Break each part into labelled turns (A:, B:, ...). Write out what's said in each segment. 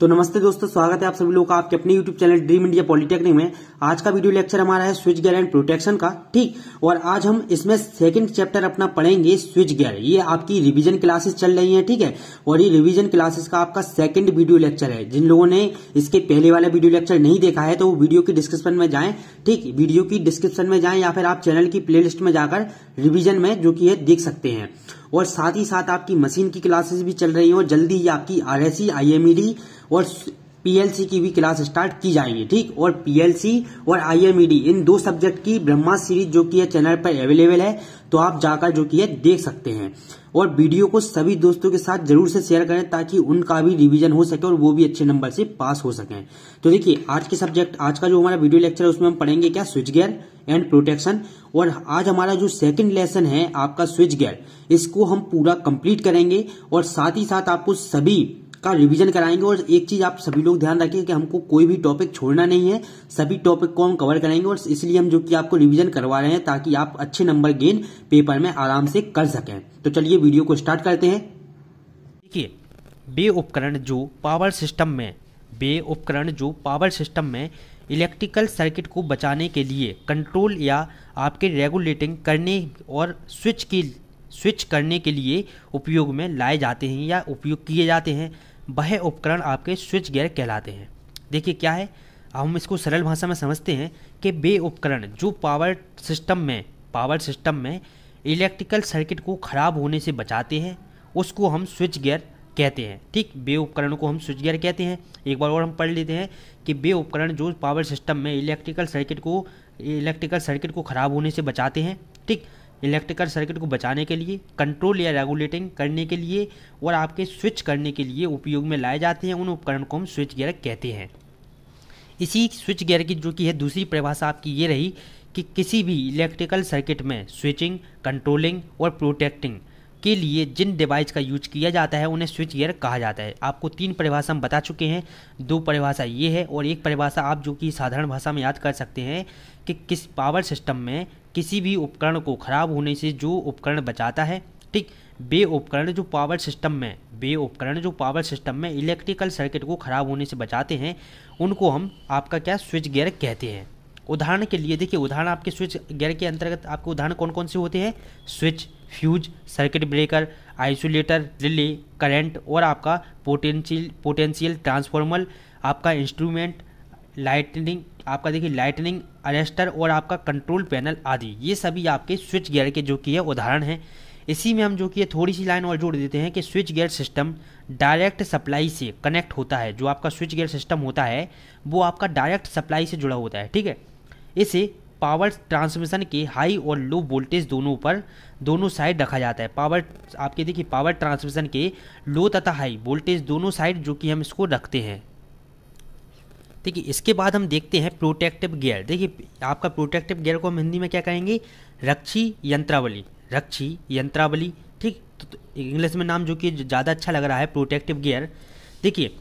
A: तो नमस्ते दोस्तों स्वागत है आप सभी लोगों का आपके अपने YouTube channel dream India polytechnic में आज का वीडियो लेक्चर हमारा है स्विच गियर एंड प्रोटेक्शन का ठीक और आज हम इसमें सेकंड चैप्टर अपना पढ़ेंगे स्विच गियर ये आपकी रिवीजन क्लासेस चल रही है ठीक है और ये रिवीजन क्लासेस का आपका सेकंड वीडियो लेक्चर है जिन लोगों ने इसके पहले वाला वीडियो लेक्चर नहीं देखा है तो वो वीडियो की डिस्क्रिप्शन में जाए ठीक वीडियो की डिस्क्रिप्शन में जाए या फिर आप चैनल की प्ले में जाकर रिविजन में जो की है देख सकते हैं और साथ ही साथ आपकी मशीन की क्लासेस भी चल रही है और जल्दी ही आपकी आर एस और पीएलसी की भी क्लास स्टार्ट की जाएंगी ठीक और पीएलसी और आईएमईडी e इन दो सब्जेक्ट की ब्रह्मा सीरीज जो कि है चैनल पर अवेलेबल है तो आप जाकर जो कि है देख सकते हैं और वीडियो को सभी दोस्तों के साथ जरूर से शेयर करें ताकि उनका भी रिवीजन हो सके और वो भी अच्छे नंबर से पास हो सके तो देखिए आज के सब्जेक्ट आज का जो हमारा वीडियो लेक्चर है उसमें हम पढ़ेंगे क्या स्विच गेयर एंड प्रोटेक्शन और आज हमारा जो सेकंड लेसन है आपका स्विच गेयर इसको हम पूरा कंप्लीट करेंगे और साथ ही साथ आपको सभी का रिवीजन कराएंगे और एक चीज आप सभी लोग ध्यान रखिए कि हमको कोई भी टॉपिक छोड़ना नहीं है सभी टॉपिक को हम कवर करेंगे और इसलिए हम जो कि आपको रिवीजन करवा रहे हैं ताकि आप अच्छे नंबर गेन पेपर में आराम से कर सकें तो चलिए वीडियो को स्टार्ट करते हैं देखिए बे उपकरण जो पावर सिस्टम में बे उपकरण जो पावर सिस्टम में इलेक्ट्रिकल सर्किट को बचाने के लिए कंट्रोल या आपके रेगुलेटिंग करने और स्विच की स्विच करने के लिए उपयोग में लाए जाते हैं या उपयोग किए जाते हैं वह उपकरण आपके स्विच गियर कहलाते हैं देखिए क्या है हम इसको सरल भाषा में समझते हैं कि वे उपकरण जो पावर सिस्टम में पावर सिस्टम में इलेक्ट्रिकल सर्किट को ख़राब होने से बचाते हैं उसको हम स्विच गियर कहते हैं ठीक बे उपकरण को हम स्विच गियर कहते हैं एक बार और हम पढ़ लेते हैं कि बे उपकरण जो पावर सिस्टम में इलेक्ट्रिकल सर्किट को इलेक्ट्रिकल सर्किट को ख़राब होने से बचाते हैं ठीक इलेक्ट्रिकल सर्किट को बचाने के लिए कंट्रोल या रेगुलेटिंग करने के लिए और आपके स्विच करने के लिए उपयोग में लाए जाते हैं उन उपकरण को हम स्विच गियर कहते हैं इसी स्विच गियर की जो कि है दूसरी परिभाषा आपकी ये रही कि किसी भी इलेक्ट्रिकल सर्किट में स्विचिंग कंट्रोलिंग और प्रोटेक्टिंग के लिए जिन डिवाइस का यूज किया जाता है उन्हें स्विच गियर कहा जाता है आपको तीन परिभाषा हम बता चुके हैं दो परिभाषा ये है और एक परिभाषा आप जो कि साधारण भाषा में याद कर सकते हैं कि किस पावर सिस्टम में किसी भी उपकरण को खराब होने से जो उपकरण बचाता है ठीक बे उपकरण जो पावर सिस्टम में बे उपकरण जो पावर सिस्टम में इलेक्ट्रिकल सर्किट को खराब होने से बचाते हैं उनको हम आपका क्या स्विच गियर कहते हैं उदाहरण के लिए देखिए उदाहरण आपके स्विच गियर के अंतर्गत आपके उदाहरण कौन कौन से होते हैं switch fuse circuit breaker isolator relay current और आपका पोटेंशियल पोटेंशियल ट्रांसफॉर्मर आपका इंस्ट्रूमेंट लाइटनिंग आपका देखिए लाइटनिंग अरेस्टर और आपका कंट्रोल पैनल आदि ये सभी आपके स्विच गियर के जो कि है उदाहरण हैं इसी में हम जो कि थोड़ी सी लाइन और जोड़ देते हैं कि switch gear system direct supply से कनेक्ट होता है जो आपका स्विच गियर सिस्टम होता है वो आपका डायरेक्ट सप्लाई से जुड़ा होता है ठीक है इसे पावर ट्रांसमिशन के हाई और लो वोल्टेज दोनों पर दोनों साइड रखा जाता है पावर आपके देखिए पावर ट्रांसमिशन के लो तथा हाई वोल्टेज दोनों साइड जो कि हम इसको रखते हैं देखिए इसके बाद हम देखते हैं प्रोटेक्टिव गियर देखिए आपका प्रोटेक्टिव गियर को हम हिंदी में क्या कहेंगे रक्षी यंत्रावली रक्षी यंत्रावली ठीक तो, तो इंग्लिश में नाम जो कि ज़्यादा अच्छा लग रहा है प्रोटेक्टिव गियर देखिए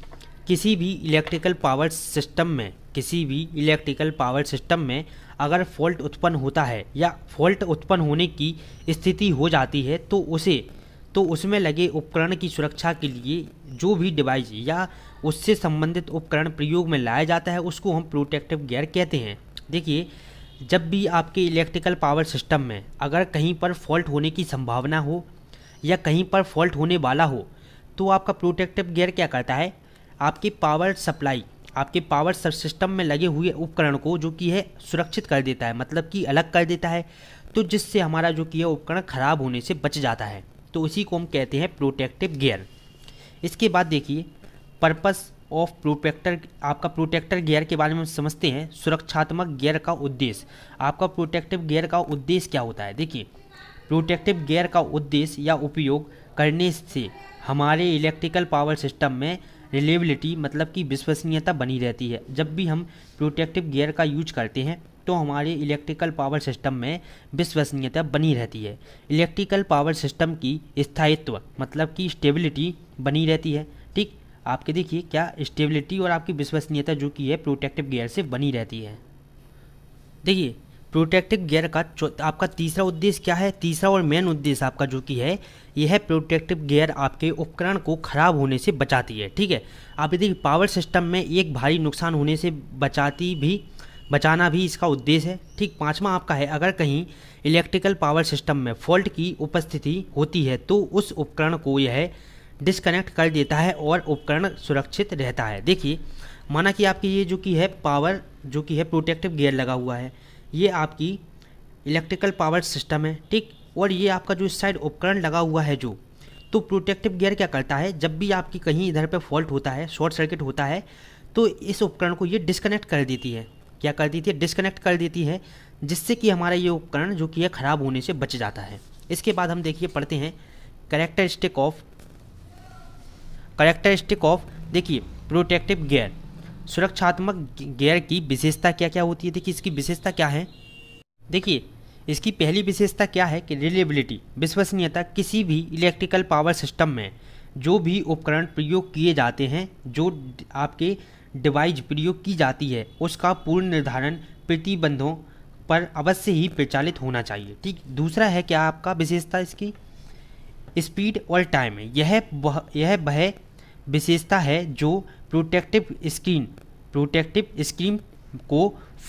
A: किसी भी इलेक्ट्रिकल पावर सिस्टम में किसी भी इलेक्ट्रिकल पावर सिस्टम में अगर फॉल्ट उत्पन्न होता है या फॉल्ट उत्पन्न होने की स्थिति हो जाती है तो उसे तो उसमें लगे उपकरण की सुरक्षा के लिए जो भी डिवाइस या उससे संबंधित उपकरण प्रयोग में लाया जाता है उसको हम प्रोटेक्टिव गियर कहते हैं देखिए जब भी आपके इलेक्ट्रिकल पावर सिस्टम में अगर कहीं पर फॉल्ट होने की संभावना हो या कहीं पर फॉल्ट होने वाला हो तो आपका प्रोटेक्टिव गियर क्या करता है आपकी पावर सप्लाई आपके पावर सब सिस्टम में लगे हुए उपकरण को जो कि है सुरक्षित कर देता है मतलब कि अलग कर देता है तो जिससे हमारा जो कि है उपकरण ख़राब होने से बच जाता है तो उसी को हम कहते हैं प्रोटेक्टिव गियर इसके बाद देखिए पर्पस ऑफ प्रोटेक्टर आपका प्रोटेक्टर गियर के बारे में समझते हैं सुरक्षात्मक गियर का उद्देश्य आपका प्रोटेक्टिव गियर का उद्देश्य क्या होता है देखिए प्रोटेक्टिव गियर का उद्देश्य या उपयोग करने से हमारे इलेक्ट्रिकल पावर सिस्टम में रिलेबिलिटी मतलब कि विश्वसनीयता बनी रहती है जब भी हम प्रोटेक्टिव गियर का यूज करते हैं तो हमारे इलेक्ट्रिकल पावर सिस्टम में विश्वसनीयता बनी रहती है इलेक्ट्रिकल पावर सिस्टम की स्थायित्व मतलब कि स्टेबिलिटी बनी रहती है आपके देखिए क्या स्टेबिलिटी और आपकी विश्वसनीयता जो कि है प्रोटेक्टिव गियर से बनी रहती है देखिए प्रोटेक्टिव गियर का आपका तीसरा उद्देश्य क्या है तीसरा और मेन उद्देश्य आपका जो कि है यह है प्रोटेक्टिव गियर आपके उपकरण को खराब होने से बचाती है ठीक है आप देखिए पावर सिस्टम में एक भारी नुकसान होने से बचाती भी बचाना भी इसका उद्देश्य है ठीक पांचवा आपका है अगर कहीं इलेक्ट्रिकल पावर सिस्टम में फॉल्ट की उपस्थिति होती है तो उस उपकरण को यह डिस्कनेक्ट कर देता है और उपकरण सुरक्षित रहता है देखिए माना कि आपकी ये जो कि है पावर जो कि है प्रोटेक्टिव गेयर लगा हुआ है ये आपकी इलेक्ट्रिकल पावर सिस्टम है ठीक और ये आपका जो इस साइड उपकरण लगा हुआ है जो तो प्रोटेक्टिव गेयर क्या करता है जब भी आपकी कहीं इधर पे फॉल्ट होता है शॉर्ट सर्किट होता है तो इस उपकरण को ये डिस्कनेक्ट कर देती है क्या कर देती है डिस्कनेक्ट कर देती है जिससे कि हमारा ये उपकरण जो कि है ख़राब होने से बच जाता है इसके बाद हम देखिए पढ़ते हैं करेक्टरिस्टिक ऑफ करेक्टरिस्टिक ऑफ देखिए प्रोटेक्टिव गेयर सुरक्षात्मक गेयर की विशेषता क्या क्या होती है देखिए इसकी विशेषता क्या है देखिए इसकी पहली विशेषता क्या है कि रिलेबिलिटी विश्वसनीयता किसी भी इलेक्ट्रिकल पावर सिस्टम में जो भी उपकरण प्रयोग किए जाते हैं जो आपके डिवाइस प्रयोग की जाती है उसका पूर्ण निर्धारण प्रतिबंधों पर अवश्य ही प्रचालित होना चाहिए ठीक दूसरा है क्या आपका विशेषता इसकी स्पीड और टाइम यह यह वह विशेषता है जो प्रोटेक्टिव स्क्रीन प्रोटेक्टिव स्क्रीन को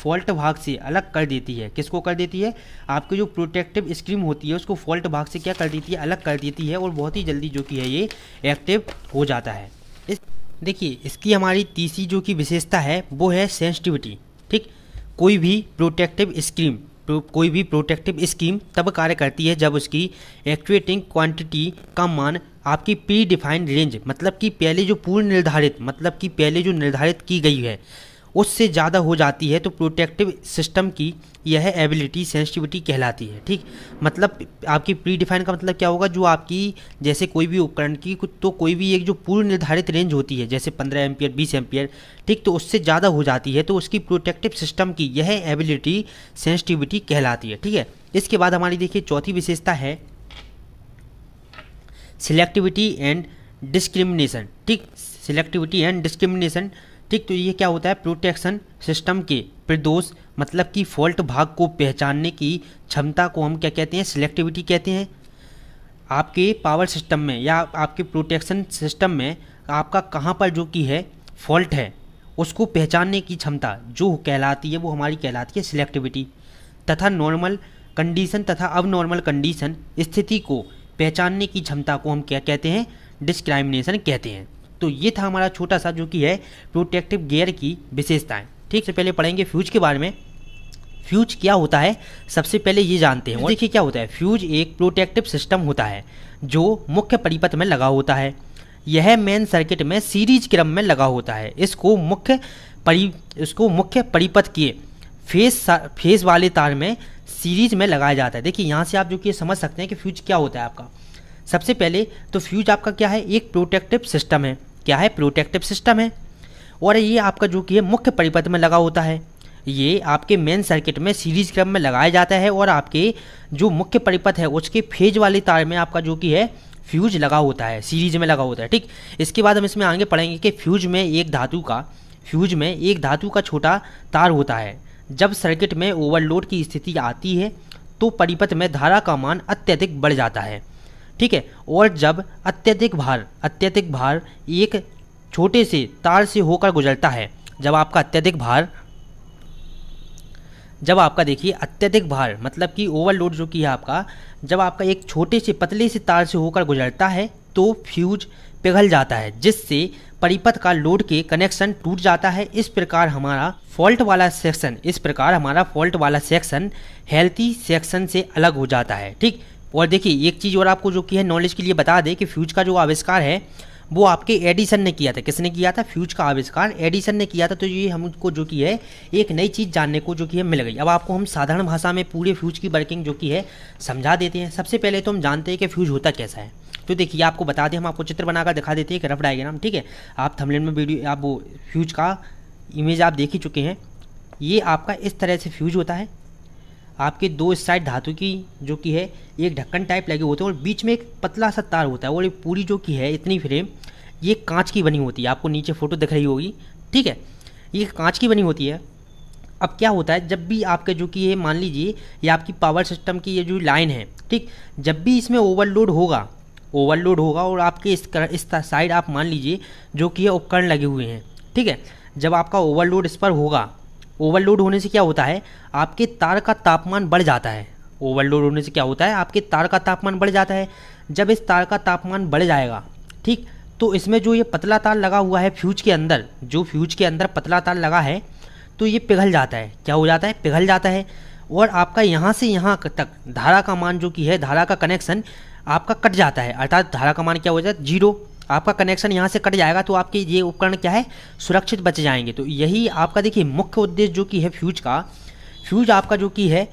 A: फॉल्ट भाग से अलग कर देती है किसको कर देती है आपकी जो प्रोटेक्टिव स्क्रीन होती है उसको फॉल्ट भाग से क्या कर देती है अलग कर देती है और बहुत ही जल्दी जो कि है ये एक्टिव हो जाता है इस देखिए इसकी हमारी तीसरी जो कि विशेषता है वो है सेंसिटिविटी ठीक कोई भी प्रोटेक्टिव स्क्रीम कोई भी प्रोटेक्टिव स्कीम तब कार्य करती है जब उसकी एक्चुएटिंग क्वांटिटी का मान आपकी प्री डिफाइंड रेंज मतलब कि पहले जो पूर्व निर्धारित मतलब कि पहले जो निर्धारित की गई है उससे ज़्यादा हो जाती है तो प्रोटेक्टिव सिस्टम की यह एबिलिटी सेंसिटिविटी कहलाती है ठीक मतलब आपकी प्री डिफाइन का मतलब क्या होगा जो आपकी जैसे कोई भी उपकरण की तो कोई भी एक जो पूर्व निर्धारित रेंज होती है जैसे 15 एम्पियर 20 एम्पियर ठीक तो उससे ज़्यादा हो जाती है तो उसकी प्रोटेक्टिव सिस्टम की यह एबिलिटी सेंसिटिविटी कहलाती है ठीक है इसके बाद हमारी देखिए चौथी विशेषता है सिलेक्टिविटी एंड डिस्क्रिमिनेशन ठीक सिलेक्टिविटी एंड डिस्क्रिमिनेशन ठीक तो ये क्या होता है प्रोटेक्शन सिस्टम के प्रदोष मतलब कि फॉल्ट भाग को पहचानने की क्षमता को हम क्या कहते हैं सिलेक्टिविटी कहते हैं आपके पावर सिस्टम में या आपके प्रोटेक्शन सिस्टम में आपका कहाँ पर जो कि है फॉल्ट है उसको पहचानने की क्षमता जो कहलाती है वो हमारी कहलाती है सिलेक्टिविटी तथा नॉर्मल कंडीशन तथा अब नॉर्मल कंडीशन स्थिति को पहचानने की क्षमता को हम क्या कहते हैं डिस्क्रिमिनेशन कहते हैं तो ये था हमारा छोटा सा जो कि है प्रोटेक्टिव गेयर की विशेषताएं ठीक से पहले पढ़ेंगे फ्यूज के बारे में फ्यूज क्या होता है सबसे पहले ये जानते हैं और देखिए क्या होता है फ्यूज एक प्रोटेक्टिव सिस्टम होता है जो मुख्य परिपथ में लगा होता है यह मेन सर्किट में सीरीज क्रम में लगा होता है इसको मुख्य परि इसको मुख्य परिपथ के फेस फेस वाले तार में सीरीज में लगाया जाता है देखिए यहाँ से आप जो कि समझ सकते हैं कि फ्यूज क्या होता है आपका सबसे पहले तो फ्यूज आपका क्या है एक प्रोटेक्टिव सिस्टम है क्या है प्रोटेक्टिव सिस्टम है और ये आपका जो कि है मुख्य परिपथ में लगा होता है ये आपके मेन सर्किट में सीरीज क्रम में लगाया जाता है और आपके जो मुख्य परिपथ है उसके फेज वाले तार में आपका जो कि है फ्यूज लगा होता है सीरीज में लगा होता है ठीक इसके बाद हम इसमें आगे पढ़ेंगे कि फ्यूज में एक धातु का फ्यूज में एक धातु का छोटा तार होता है जब सर्किट में ओवरलोड की स्थिति आती है तो परिपथ में धारा का मान अत्यधिक बढ़ जाता है ठीक है और जब अत्यधिक भार अत्यधिक भार एक छोटे से तार से होकर गुजरता है जब आपका अत्यधिक भार जब आपका देखिए अत्यधिक भार मतलब कि ओवरलोड जो कि है आपका जब आपका एक छोटे से पतले से तार से होकर गुजरता है तो फ्यूज पिघल जाता है जिससे परिपथ का लोड के कनेक्शन टूट जाता है इस प्रकार हमारा फॉल्ट वाला सेक्शन इस प्रकार हमारा फॉल्ट वाला सेक्शन हेल्थी सेक्शन से अलग हो जाता है ठीक और देखिए एक चीज़ और आपको जो की है नॉलेज के लिए बता दें कि फ्यूज का जो आविष्कार है वो आपके एडिसन ने किया था किसने किया था फ्यूज का आविष्कार एडिसन ने किया था तो ये हमको जो कि है एक नई चीज़ जानने को जो कि है मिल गई अब आपको हम साधारण भाषा में पूरे फ्यूज की वर्किंग जो कि है समझा देते हैं सबसे पहले तो हम जानते हैं कि फ्यूज होता कैसा है तो देखिए आपको बता दें हम आपको चित्र बनाकर दिखा देते हैं एक रफ डायग्राम ठीक है आप थमलेन में वीडियो आप वो फ्यूज का इमेज आप देख ही चुके हैं ये आपका इस तरह से फ्यूज होता है आपके दो साइड धातु की जो कि है एक ढक्कन टाइप लगे होते हैं और बीच में एक पतला सा तार होता है और ये पूरी जो कि है इतनी फ्रेम ये कांच की बनी होती है आपको नीचे फ़ोटो दिख रही होगी ठीक है ये कांच की बनी होती है अब क्या होता है जब भी आपके जो कि ये मान लीजिए ये आपकी पावर सिस्टम की ये जो लाइन है ठीक जब भी इसमें ओवरलोड होगा ओवरलोड होगा और आपके इस कर, इस साइड आप मान लीजिए जो कि ये उपकरण लगे हुए हैं ठीक है जब आपका ओवरलोड इस पर होगा ओवरलोड होने से क्या होता है आपके तार का तापमान बढ़ जाता है ओवरलोड होने से क्या होता है आपके तार का तापमान बढ़ जाता है जब इस तार का तापमान बढ़ जाएगा ठीक तो इसमें जो ये पतला तार लगा हुआ है फ्यूज के अंदर जो फ्यूज के अंदर पतला तार लगा है तो ये पिघल जाता है क्या हो जाता है पिघल जाता है और आपका यहाँ से यहाँ तक धारा का मान जो कि है धारा का कनेक्शन आपका कट जाता है अर्थात धारा का मान क्या हो जाता है जीरो आपका कनेक्शन यहाँ से कट जाएगा तो आपके ये उपकरण क्या है सुरक्षित बच जाएंगे तो यही आपका देखिए मुख्य उद्देश्य जो कि है फ्यूज का फ्यूज आपका जो कि है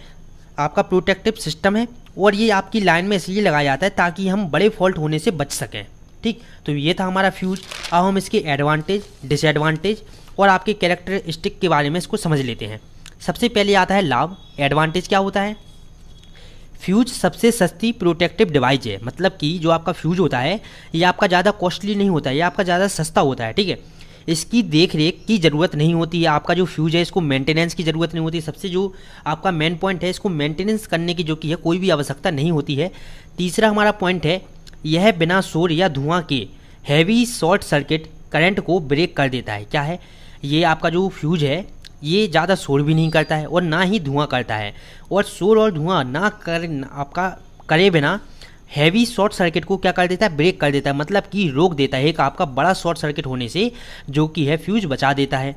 A: आपका प्रोटेक्टिव सिस्टम है और ये आपकी लाइन में इसलिए लगाया जाता है ताकि हम बड़े फॉल्ट होने से बच सकें ठीक तो ये था हमारा फ्यूज अब हम इसके एडवांटेज डिसएडवांटेज और आपके कैरेक्टरिस्टिक के बारे में इसको समझ लेते हैं सबसे पहले आता है लाभ एडवांटेज क्या होता है फ्यूज सबसे सस्ती प्रोटेक्टिव डिवाइस है मतलब कि जो आपका फ्यूज होता है ये आपका ज़्यादा कॉस्टली नहीं होता है ये आपका ज़्यादा सस्ता होता है ठीक है इसकी देख रेख की ज़रूरत नहीं होती है आपका जो फ्यूज है इसको मेंटेनेंस की ज़रूरत नहीं होती सबसे जो आपका मेन पॉइंट है इसको मेंटेनेंस करने की जो की है कोई भी आवश्यकता नहीं होती है तीसरा हमारा पॉइंट है यह बिना शोर या धुआं के हैवी शॉर्ट सर्किट करंट को ब्रेक कर देता है क्या है ये आपका जो फ्यूज है ये ज़्यादा शोर भी नहीं करता है और ना ही धुआं करता है और शोर और धुआं ना कर आपका करे बिना हैवी शॉर्ट सर्किट को क्या कर देता है ब्रेक कर देता है मतलब कि रोक देता है एक आपका बड़ा शॉर्ट सर्किट होने से जो कि है फ्यूज बचा देता है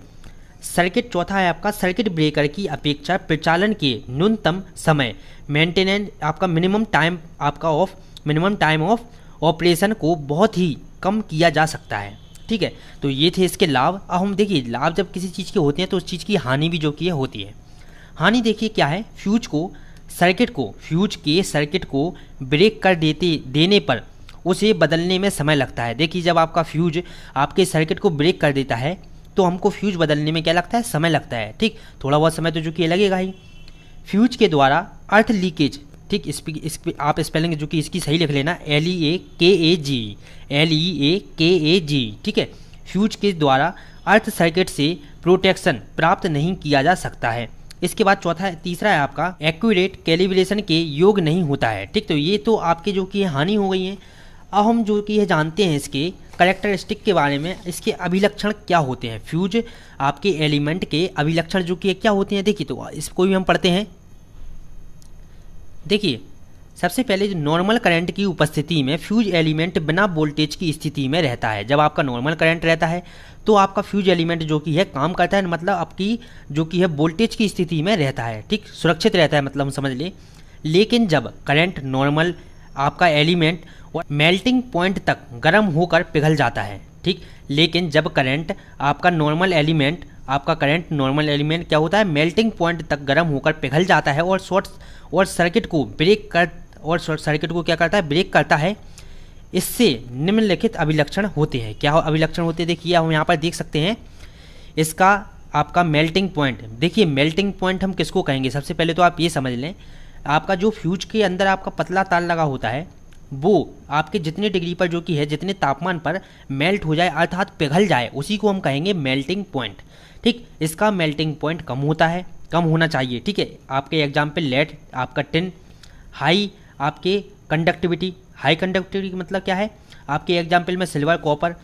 A: सर्किट चौथा है आपका सर्किट ब्रेकर की अपेक्षा प्रचालन के न्यूनतम समय मेंटेनेंस आपका मिनिमम टाइम आपका off minimum time off operation को बहुत ही कम किया जा सकता है ठीक है तो ये थे इसके लाभ अब हम देखिए लाभ जब किसी चीज़ के होते हैं तो उस चीज़ की हानि भी जो कि है होती है हानि देखिए क्या है फ्यूज को सर्किट को फ्यूज के सर्किट को ब्रेक कर देते देने पर उसे बदलने में समय लगता है देखिए जब आपका फ्यूज आपके सर्किट को ब्रेक कर देता है तो हमको फ्यूज बदलने में क्या लगता है समय लगता है ठीक थोड़ा बहुत समय तो चूँकि लगेगा ही फ्यूज के द्वारा अर्थ लीकेज ठीक इस पे इस पे आप स्पेलिंग जो कि इसकी सही लिख लेना एल ई ए के ए जी एल ई ए के ए जी ठीक है फ्यूज के द्वारा अर्थ सर्किट से प्रोटेक्शन प्राप्त नहीं किया जा सकता है इसके बाद चौथा है तीसरा है आपका एक्यूरेट कैलिब्रेशन के योग नहीं होता है ठीक तो ये तो आपके जो कि हानि हो गई है अब हम जो कि यह जानते हैं इसके करेक्टरिस्टिक के बारे में इसके अभिलक्षण क्या होते हैं फ्यूज आपके एलिमेंट के अभिलक्षण जो कि क्या होते हैं देखिए तो इसको भी हम पढ़ते हैं देखिए सबसे पहले जो नॉर्मल करंट की उपस्थिति में फ्यूज एलिमेंट बिना वोल्टेज की स्थिति में रहता है जब आपका नॉर्मल करंट रहता है तो आपका फ्यूज एलिमेंट जो कि है काम करता है मतलब आपकी जो कि है वोल्टेज की स्थिति में रहता है ठीक सुरक्षित रहता है मतलब हम समझ लें लेकिन जब करंट नॉर्मल आपका एलिमेंट मेल्टिंग पॉइंट तक गर्म होकर पिघल जाता है ठीक लेकिन जब करंट आपका नॉर्मल एलिमेंट आपका करंट नॉर्मल एलिमेंट क्या होता है मेल्टिंग पॉइंट तक गर्म होकर पिघल जाता है और शॉर्ट और सर्किट को ब्रेक कर और शॉर्ट सर्किट को क्या करता है ब्रेक करता है इससे निम्नलिखित अभिलक्षण होते हैं क्या अभिलक्षण होते हैं देखिए हम यहाँ पर देख सकते हैं इसका आपका मेल्टिंग पॉइंट देखिए मेल्टिंग पॉइंट हम किसको कहेंगे सबसे पहले तो आप ये समझ लें आपका जो फ्यूज के अंदर आपका पतला तार लगा होता है वो आपके जितने डिग्री पर जो कि है जितने तापमान पर मेल्ट हो जाए अर्थात पिघल जाए उसी को हम कहेंगे मेल्टिंग पॉइंट ठीक इसका मेल्टिंग पॉइंट कम होता है कम होना चाहिए ठीक है आपके एग्जाम पे लेट आपका टेन हाई आपके कंडक्टिविटी हाई कंडक्टिविटी मतलब क्या है आपके एग्जाम्पल में सिल्वर कॉपर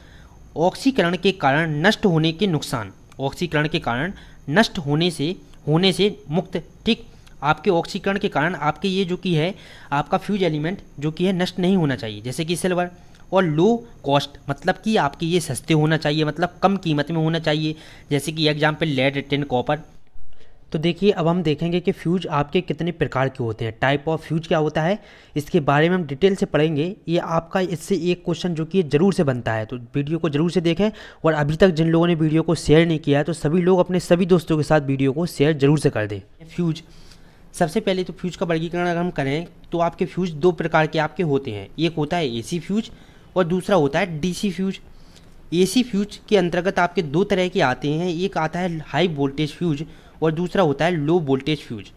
A: ऑक्सीकरण के कारण नष्ट होने के नुकसान ऑक्सीकरण के कारण नष्ट होने से होने से मुक्त ठीक आपके ऑक्सीकरण के कारण आपके ये जो कि है आपका फ्यूज एलिमेंट जो कि है नष्ट नहीं होना चाहिए जैसे कि सिल्वर और लो कॉस्ट मतलब कि आपके ये सस्ते होना चाहिए मतलब कम कीमत में होना चाहिए जैसे कि एग्जाम्पल लेड टेन कॉपर तो देखिए अब हम देखेंगे कि फ्यूज आपके कितने प्रकार के होते हैं टाइप ऑफ फ्यूज क्या होता है इसके बारे में हम डिटेल से पढ़ेंगे ये आपका इससे एक क्वेश्चन जो कि ज़रूर से बनता है तो वीडियो को ज़रूर से देखें और अभी तक जिन लोगों ने वीडियो को शेयर नहीं किया है तो सभी लोग अपने सभी दोस्तों के साथ वीडियो को शेयर ज़रूर से कर दें फ्यूज सबसे पहले तो फ्यूज का वर्गीकरण अगर हम करें तो आपके फ्यूज दो प्रकार के आपके होते हैं एक होता है ए फ्यूज और दूसरा होता है डीसी फ्यूज एसी फ्यूज के अंतर्गत आपके दो तरह के आते हैं एक आता है हाई वोल्टेज फ्यूज और दूसरा होता है low voltage fuse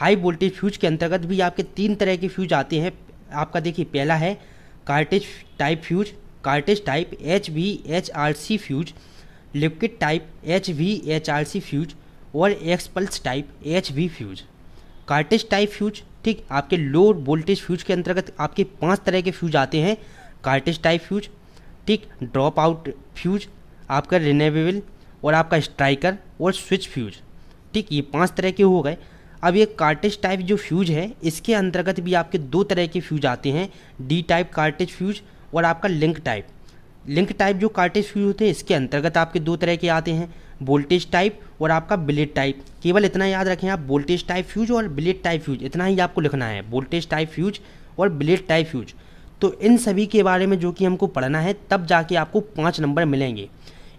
A: high voltage fuse के अंतर्गत भी आपके तीन तरह के फ्यूज आते हैं आपका देखिए पहला है cartridge type fuse cartridge type H V H R C fuse liquid type H V H R C fuse और expulsion type H V fuse cartridge type fuse ठीक आपके लो वोल्टेज फ्यूज के अंतर्गत आपके पांच तरह के फ्यूज आते हैं कार्टिज टाइप फ्यूज ठीक ड्रॉप आउट फ्यूज आपका रिनेवेबल और आपका स्ट्राइकर और स्विच फ्यूज ठीक ये पांच तरह के हो गए अब ये कार्टेज टाइप जो फ्यूज है इसके अंतर्गत भी आपके दो तरह के फ्यूज आते हैं डी टाइप कार्टेज फ्यूज और आपका लिंक टाइप लिंक टाइप जो कार्टेज फ्यूज होते हैं इसके अंतर्गत आपके दो तरह के आते हैं वोल्टेज टाइप और आपका ब्लेड टाइप केवल इतना याद रखें आप वोल्टेज टाइप फ्यूज और ब्लेड टाइप फ्यूज इतना ही आपको लिखना है वोल्टेज टाइप फ्यूज और ब्लेड टाइप फ्यूज तो इन सभी के बारे में जो कि हमको पढ़ना है तब जाके आपको पाँच नंबर मिलेंगे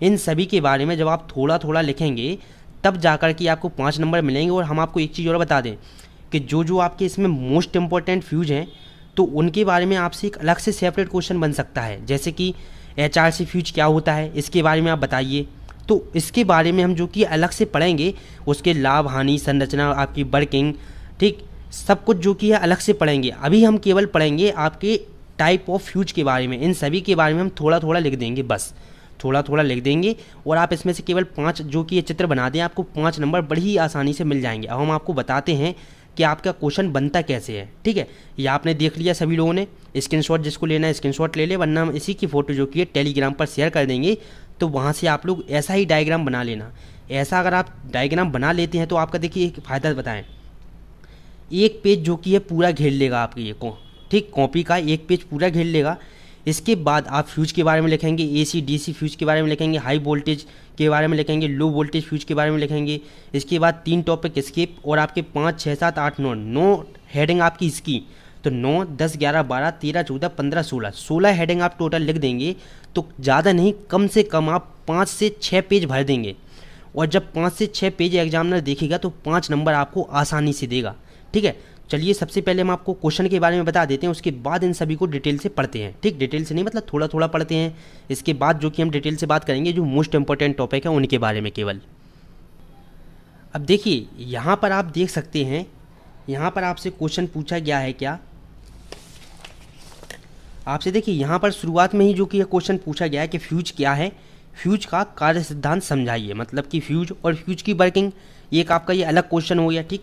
A: इन सभी के बारे में जब आप थोड़ा थोड़ा लिखेंगे तब जाकर के आपको पाँच नंबर मिलेंगे और हम आपको एक चीज़ और बता दें कि जो जो आपके इसमें मोस्ट इम्पॉर्टेंट फ्यूज हैं तो उनके बारे में आपसे एक अलग से सेपरेट क्वेश्चन बन सकता है जैसे कि एच आर सी फ्यूज क्या होता है इसके बारे में आप बताइए तो इसके बारे में हम जो कि अलग से पढ़ेंगे उसके लाभ हानि संरचना आपकी वर्किंग ठीक सब कुछ जो कि है अलग से पढ़ेंगे अभी हम केवल पढ़ेंगे आपके टाइप ऑफ फ्यूज के बारे में इन सभी के बारे में हम थोड़ा थोड़ा लिख देंगे बस थोड़ा थोड़ा लिख देंगे और आप इसमें से केवल पाँच जो कि ये चित्र बना दें आपको पाँच नंबर बड़ी ही आसानी से मिल जाएंगे अब हम आपको बताते हैं कि आपका क्वेश्चन बनता कैसे है ठीक है ये आपने देख लिया सभी लोगों ने स्क्रीनशॉट जिसको लेना है स्क्रीनशॉट ले ले वरना हम इसी की फ़ोटो जो कि है टेलीग्राम पर शेयर कर देंगे तो वहाँ से आप लोग ऐसा ही डायग्राम बना लेना ऐसा अगर आप डायग्राम बना लेते हैं तो आपका देखिए एक फ़ायदा बताएं एक पेज जो कि है पूरा घेर लेगा आपके ये को ठीक कॉपी का एक पेज पूरा घेर लेगा इसके बाद आप फ्यूज के बारे में लिखेंगे ए सी डी सी फ्यूज के बारे में लिखेंगे हाई वोल्टेज के बारे में लिखेंगे लो वोल्टेज फ्यूज के बारे में लिखेंगे इसके बाद तीन टॉपिक स्किप और आपके पाँच छः सात आठ नौ नौ हेडिंग आपकी इसकी तो नौ दस ग्यारह बारह तेरह चौदह पंद्रह सोलह सोलह हेडिंग आप टोटल लिख देंगे तो ज़्यादा नहीं कम से कम आप पाँच से छः पेज भर देंगे और जब पाँच से छः पेज एग्जामिनर देखेगा तो पाँच नंबर आपको आसानी से देगा ठीक है चलिए सबसे पहले हम आपको क्वेश्चन के बारे में बता देते हैं उसके बाद इन सभी को डिटेल से पढ़ते हैं ठीक डिटेल से नहीं मतलब थोड़ा थोड़ा पढ़ते हैं इसके बाद जो कि हम डिटेल से बात करेंगे जो मोस्ट इंपॉर्टेंट टॉपिक है उनके बारे में केवल अब देखिए यहाँ पर आप देख सकते हैं यहाँ पर आपसे क्वेश्चन पूछा गया है क्या आपसे देखिए यहाँ पर शुरुआत में ही जो कि यह क्वेश्चन पूछा गया है कि फ्यूज क्या है फ्यूज का कार्य सिद्धांत समझाइए मतलब कि फ्यूज और फ्यूज की वर्किंग एक आपका ये अलग क्वेश्चन हो गया ठीक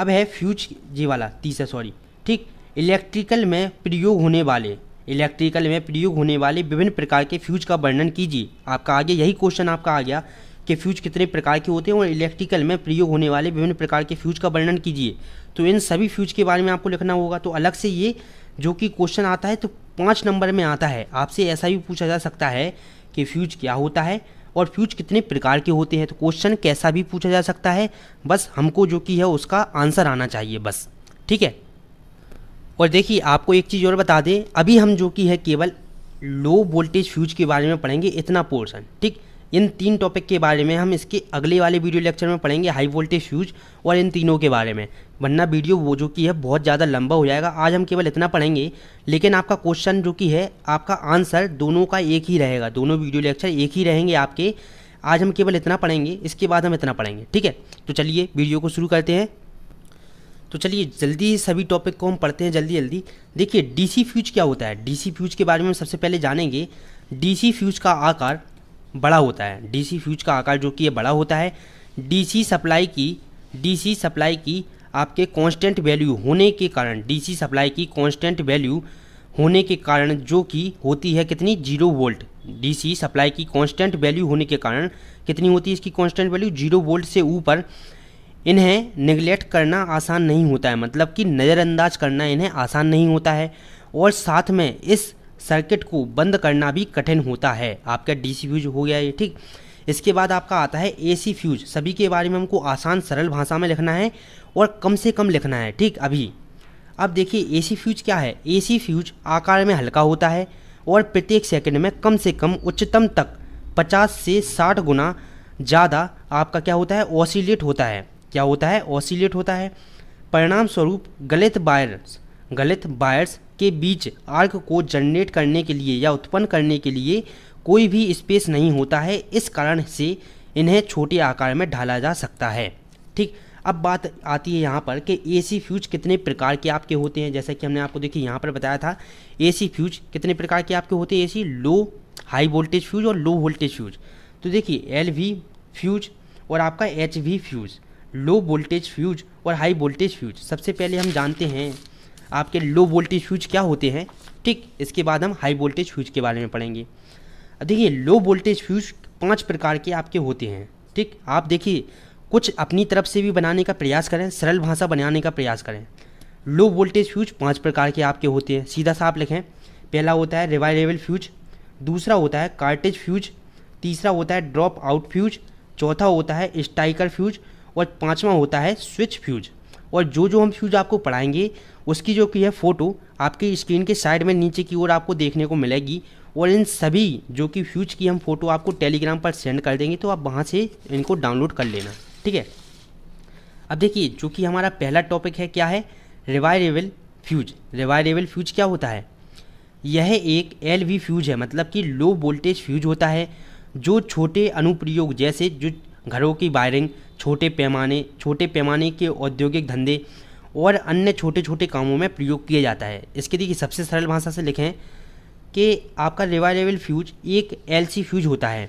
A: अब है फ्यूज जी वाला तीसरा सॉरी ठीक इलेक्ट्रिकल में प्रयोग होने वाले इलेक्ट्रिकल में प्रयोग होने वाले विभिन्न प्रकार के फ्यूज का वर्णन कीजिए आपका आगे यही क्वेश्चन आपका आ गया कि फ्यूज कितने प्रकार के होते हैं और इलेक्ट्रिकल में प्रयोग होने वाले विभिन्न प्रकार के फ्यूज का वर्णन कीजिए तो इन सभी फ्यूज के बारे में आपको लिखना होगा तो अलग से ये जो कि क्वेश्चन आता है तो पाँच नंबर में आता है आपसे ऐसा भी पूछा जा सकता है कि फ्यूज क्या होता है और फ्यूज कितने प्रकार के होते हैं तो क्वेश्चन कैसा भी पूछा जा सकता है बस हमको जो कि है उसका आंसर आना चाहिए बस ठीक है और देखिए आपको एक चीज़ और बता दें अभी हम जो कि है केवल लो वोल्टेज फ्यूज के बारे में पढ़ेंगे इतना पोर्शन ठीक इन तीन टॉपिक के बारे में हम इसके अगले वाले वीडियो लेक्चर में पढ़ेंगे हाई वोल्टेज फ्यूज और इन तीनों के बारे में वरना वीडियो वो जो कि है बहुत ज़्यादा लंबा हो जाएगा आज हम केवल इतना पढ़ेंगे लेकिन आपका क्वेश्चन जो कि है आपका आंसर दोनों का एक ही रहेगा दोनों वीडियो लेक्चर एक ही रहेंगे आपके आज हम केवल इतना पढ़ेंगे इसके बाद हम इतना पढ़ेंगे ठीक है तो चलिए वीडियो को शुरू करते हैं तो चलिए जल्दी सभी टॉपिक को हम पढ़ते हैं जल्दी जल्दी देखिए डीसी फ्यूज क्या होता है डीसी फ्यूज के बारे में सबसे पहले जानेंगे डीसी फ्यूज का आकार बड़ा होता है डीसी फ्यूज का आकार जो कि ये बड़ा होता है डीसी सप्लाई की डीसी सप्लाई की आपके कांस्टेंट वैल्यू होने के कारण डीसी सप्लाई की कांस्टेंट वैल्यू होने के कारण जो कि होती है कितनी जीरो वोल्ट डीसी सप्लाई की कांस्टेंट वैल्यू होने के कारण कितनी होती है इसकी कांस्टेंट वैल्यू जीरो वोल्ट से ऊपर इन्हें निगलेक्ट करना आसान नहीं होता है मतलब कि नज़रअंदाज करना इन्हें आसान नहीं होता है और साथ में इस सर्किट को बंद करना भी कठिन होता है आपका डीसी फ्यूज हो गया ये ठीक इसके बाद आपका आता है ए सी फ्यूज सभी के बारे में हमको आसान सरल भाषा में लिखना है और कम से कम लिखना है ठीक अभी अब देखिए ए सी फ्यूज क्या है ए सी फ्यूज आकार में हल्का होता है और प्रत्येक सेकंड में कम से कम उच्चतम तक 50 से 60 गुना ज़्यादा आपका क्या होता है ऑसिलेट होता है क्या होता है ऑसिलेट होता है परिणाम स्वरूप गलत बायर्स गलत बायर्स के बीच आर्क को जनरेट करने के लिए या उत्पन्न करने के लिए कोई भी स्पेस नहीं होता है इस कारण से इन्हें छोटे आकार में ढाला जा सकता है ठीक अब बात आती है यहाँ पर कि एसी फ्यूज कितने प्रकार के आपके होते हैं जैसा कि हमने आपको देखिए यहाँ पर बताया था एसी फ्यूज कितने प्रकार के आपके होते हैं AC low high voltage fuse और लो वोल्टेज फ्यूज तो देखिए एल वी फ्यूज और आपका H V fuse low voltage fuse और हाई वोल्टेज फ्यूज सबसे पहले हम जानते हैं आपके लो वोल्टेज फ्यूज क्या होते हैं ठीक इसके बाद हम हाई वोल्टेज फ्यूज के बारे में पढ़ेंगे देखिए लो वोल्टेज फ्यूज़ पाँच प्रकार के आपके होते हैं ठीक आप देखिए कुछ अपनी तरफ से भी बनाने का प्रयास करें सरल भाषा बनाने का प्रयास करें लो वोल्टेज फ्यूज पाँच प्रकार के आपके होते हैं सीधा सा आप लिखें पहला होता है रिवाइलेबल फ्यूज दूसरा होता है कार्टेज फ्यूज तीसरा होता है ड्रॉप आउट फ्यूज चौथा होता है स्टाइकर फ्यूज और पाँचवा होता है स्विच फ्यूज और जो जो हम फ्यूज आपको पढ़ाएंगे उसकी जो कि है फ़ोटो आपकी स्क्रीन के साइड में नीचे की ओर आपको देखने को मिलेगी और इन सभी जो कि फ्यूज की हम फोटो आपको टेलीग्राम पर सेंड कर देंगे तो आप वहाँ से इनको डाउनलोड कर लेना ठीक है अब देखिए जो कि हमारा पहला टॉपिक है क्या है रिवायरेबल फ्यूज रिवायरेबल फ्यूज क्या होता है यह एक एल वी फ्यूज है मतलब कि लो वोल्टेज फ्यूज होता है जो छोटे अनुप्रयोग जैसे जो घरों की वायरिंग छोटे पैमाने छोटे पैमाने के औद्योगिक धंधे और अन्य छोटे छोटे कामों में प्रयोग किया जाता है इसके देखिए सबसे सरल भाषा से लिखें कि आपका रिवायरेबल फ्यूज एक एल फ्यूज होता है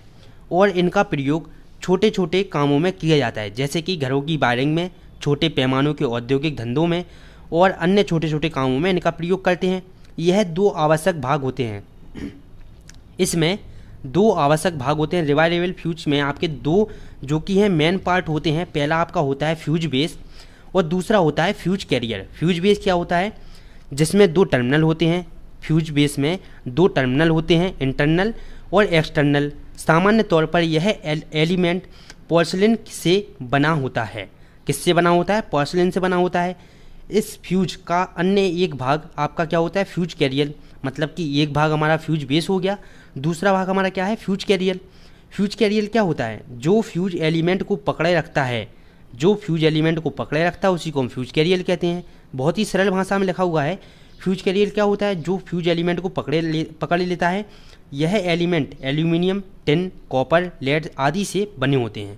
A: और इनका प्रयोग छोटे छोटे कामों में किया जाता है जैसे कि घरों की वायरिंग में छोटे पैमानों के औद्योगिक धंधों में और अन्य छोटे छोटे कामों में इनका प्रयोग करते हैं यह दो आवश्यक भाग होते हैं इसमें दो आवश्यक भाग होते हैं रिवायरेबल फ्यूज में आपके दो जो कि हैं मेन पार्ट होते हैं पहला आपका होता है फ्यूज बेस और दूसरा होता है फ्यूज कैरियर फ्यूज बेस क्या होता है जिसमें दो टर्मिनल होते हैं फ्यूज बेस में दो टर्मिनल होते हैं इंटरनल और एक्सटर्नल सामान्य तौर पर यह एलिमेंट पोर्सलिन से बना होता है किससे बना होता है पोर्सलिन से बना होता है इस फ्यूज का अन्य एक भाग आपका क्या होता है फ्यूज कैरियर मतलब कि एक भाग हमारा फ्यूज बेस हो गया दूसरा भाग हमारा क्या है फ्यूज कैरियर फ्यूज कैरियर क्या होता है जो फ्यूज एलिमेंट को पकड़े रखता है जो फ्यूज एलिमेंट को पकड़े रखता है उसी को हम फ्यूज कैरियर कहते हैं बहुत ही सरल भाषा में लिखा हुआ है फ्यूज के लिए क्या होता है जो फ्यूज एलिमेंट को पकड़े ले, पकड़ लेता है यह element aluminium tin copper lead आदि से बने होते हैं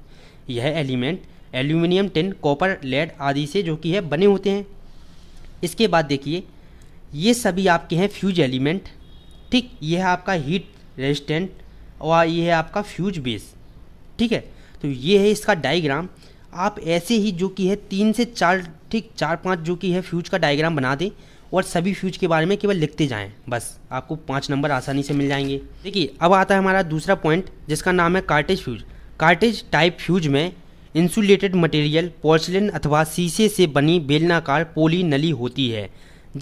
A: यह element aluminium tin copper lead आदि से जो कि है बने होते हैं इसके बाद देखिए ये सभी आपके हैं फ्यूज एलिमेंट ठीक यह है आपका हीट रेजिस्टेंट और ये है आपका फ्यूज बेस ठीक है तो ये है इसका डायग्राम आप ऐसे ही जो कि है तीन से चार ठीक चार पाँच जो कि है फ्यूज का डायग्राम बना दें और सभी फ्यूज के बारे में केवल लिखते जाएं बस आपको पाँच नंबर आसानी से मिल जाएंगे देखिए अब आता है हमारा दूसरा पॉइंट जिसका नाम है cartridge fuse cartridge type fuse में इंसुलेटेड मटेरियल पोर्सलिन अथवा शीशे से बनी बेलनाकार पोली नली होती है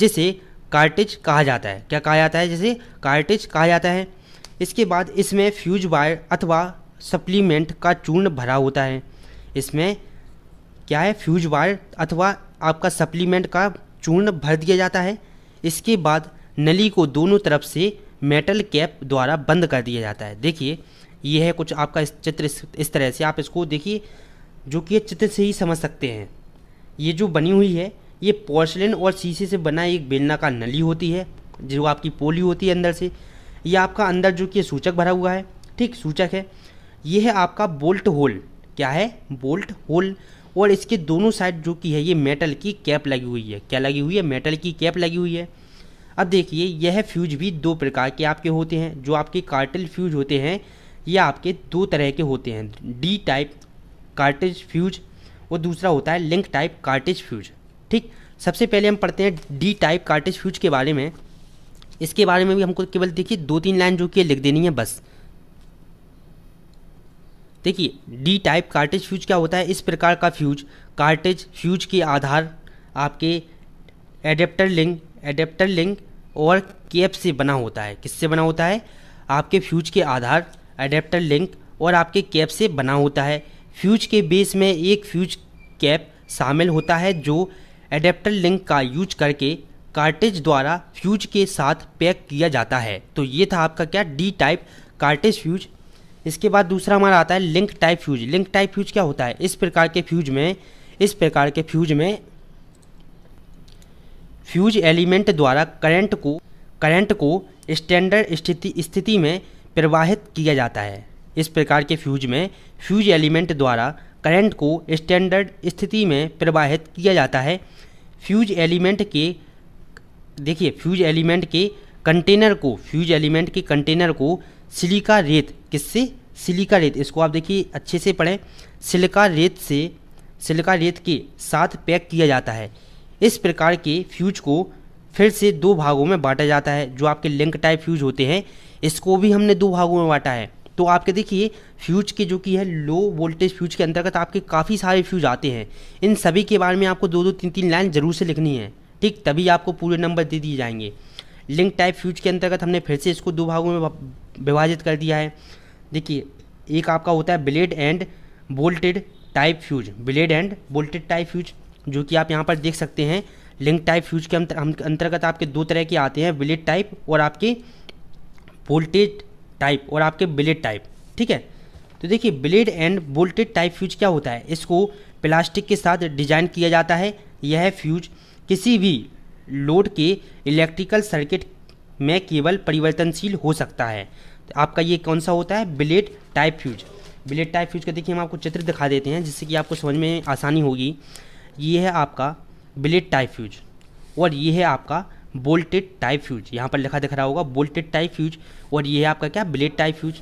A: जिसे कार्टेज कहा जाता है क्या कहा जाता है जिसे कार्टेज कहा जाता है इसके बाद इसमें फ्यूज वायर अथवा सप्लीमेंट का चूर्ण भरा होता है इसमें क्या है फ्यूज वायर अथवा आपका सप्लीमेंट का चूर्ण भर दिया जाता है इसके बाद नली को दोनों तरफ से मेटल कैप द्वारा बंद कर दिया जाता है देखिए यह है कुछ आपका इस चित्र इस, तरह से आप इसको देखिए जो कि चित्र से ही समझ सकते हैं ये जो बनी हुई है ये पोर्सलिन और शीशे से बना एक बेलना का नली होती है जो आपकी पोली होती है अंदर से यह आपका अंदर जो कि सूचक भरा हुआ है ठीक सूचक है यह है आपका बोल्ट होल क्या है बोल्ट होल और इसके दोनों साइड जो की है ये मेटल की कैप लगी हुई है क्या लगी हुई है मेटल की कैप लगी हुई है अब देखिए यह फ्यूज भी दो प्रकार के आपके होते हैं जो आपके कार्टल फ्यूज होते हैं ये आपके दो तरह के होते हैं डी टाइप कार्टेज फ्यूज और दूसरा होता है लिंक टाइप कार्टेज फ्यूज ठीक सबसे पहले हम पढ़ते हैं डी टाइप कार्टेज फ्यूज के बारे में इसके बारे में भी हमको केवल देखिए दो तीन लाइन जो कि लिख देनी है बस देखिए डी टाइप कार्टेज फ्यूज क्या होता है इस प्रकार का फ्यूज कार्टेज फ्यूज के आधार आपके एडेप्टर लिंक एडेप्टर लिंक और केप से बना होता है किससे बना होता है आपके फ्यूज के आधार एडेप्टर लिंक और आपके कैप से बना होता है फ्यूज के बेस में एक फ्यूज कैप शामिल होता है जो एडेप्टर लिंक का यूज करके कार्टेज द्वारा फ्यूज के साथ पैक किया जाता है तो ये था आपका क्या डी टाइप कार्टेज फ्यूज इसके बाद दूसरा हमारा आता है link type fuse link type fuse क्या होता है इस प्रकार के फ्यूज में इस प्रकार के फ्यूज में फ्यूज एलिमेंट द्वारा करंट को करंट को स्टैंडर्ड स्थिति स्थिति में प्रवाहित किया जाता है इस प्रकार के फ्यूज में फ्यूज एलिमेंट द्वारा करंट को स्टैंडर्ड स्थिति में प्रवाहित किया जाता है फ्यूज एलिमेंट के देखिए फ्यूज एलिमेंट के कंटेनर को फ्यूज एलिमेंट के कंटेनर को सिलिका रेत किससे सिलिका रेत इसको आप देखिए अच्छे से पढ़ें सिलिका रेत से सिलिका रेत के साथ पैक किया जाता है इस प्रकार के फ्यूज को फिर से दो भागों में बांटा जाता है जो आपके लिंक टाइप फ्यूज होते हैं इसको भी हमने दो भागों में बांटा है तो आपके देखिए फ्यूज के जो कि है लो वोल्टेज फ्यूज के अंतर्गत आपके काफ़ी सारे फ्यूज आते हैं इन सभी के बारे में आपको दो दो तीन तीन लाइन जरूर से लिखनी है ठीक तभी आपको पूरे नंबर दे दिए जाएंगे लिंक टाइप फ्यूज के अंतर्गत हमने फिर से इसको दो भागों में विभाजित कर दिया है देखिए एक आपका होता है blade and bolted type fuse blade and bolted type fuse जो कि आप यहाँ पर देख सकते हैं लिंक टाइप फ्यूज के अंतर्गत आपके दो तरह के आते हैं ब्लेड टाइप और आपके वोल्टेज टाइप और आपके ब्लेड टाइप ठीक है तो देखिए blade and bolted type fuse क्या होता है इसको प्लास्टिक के साथ डिजाइन किया जाता है यह फ्यूज किसी भी लोड के इलेक्ट्रिकल सर्किट में केवल परिवर्तनशील हो सकता है तो आपका ये कौन सा होता है blade type fuse blade type fuse का देखिए हम आपको चित्र दिखा देते हैं जिससे कि आपको समझ में आसानी होगी ये है आपका ब्लेड टाइप फ्यूज और ये है आपका बोल्टेड टाइप फ्यूज यहाँ पर लिखा दिख रहा होगा बोल्टेड टाइप फ्यूज और ये है आपका क्या ब्लेड टाइप फ्यूज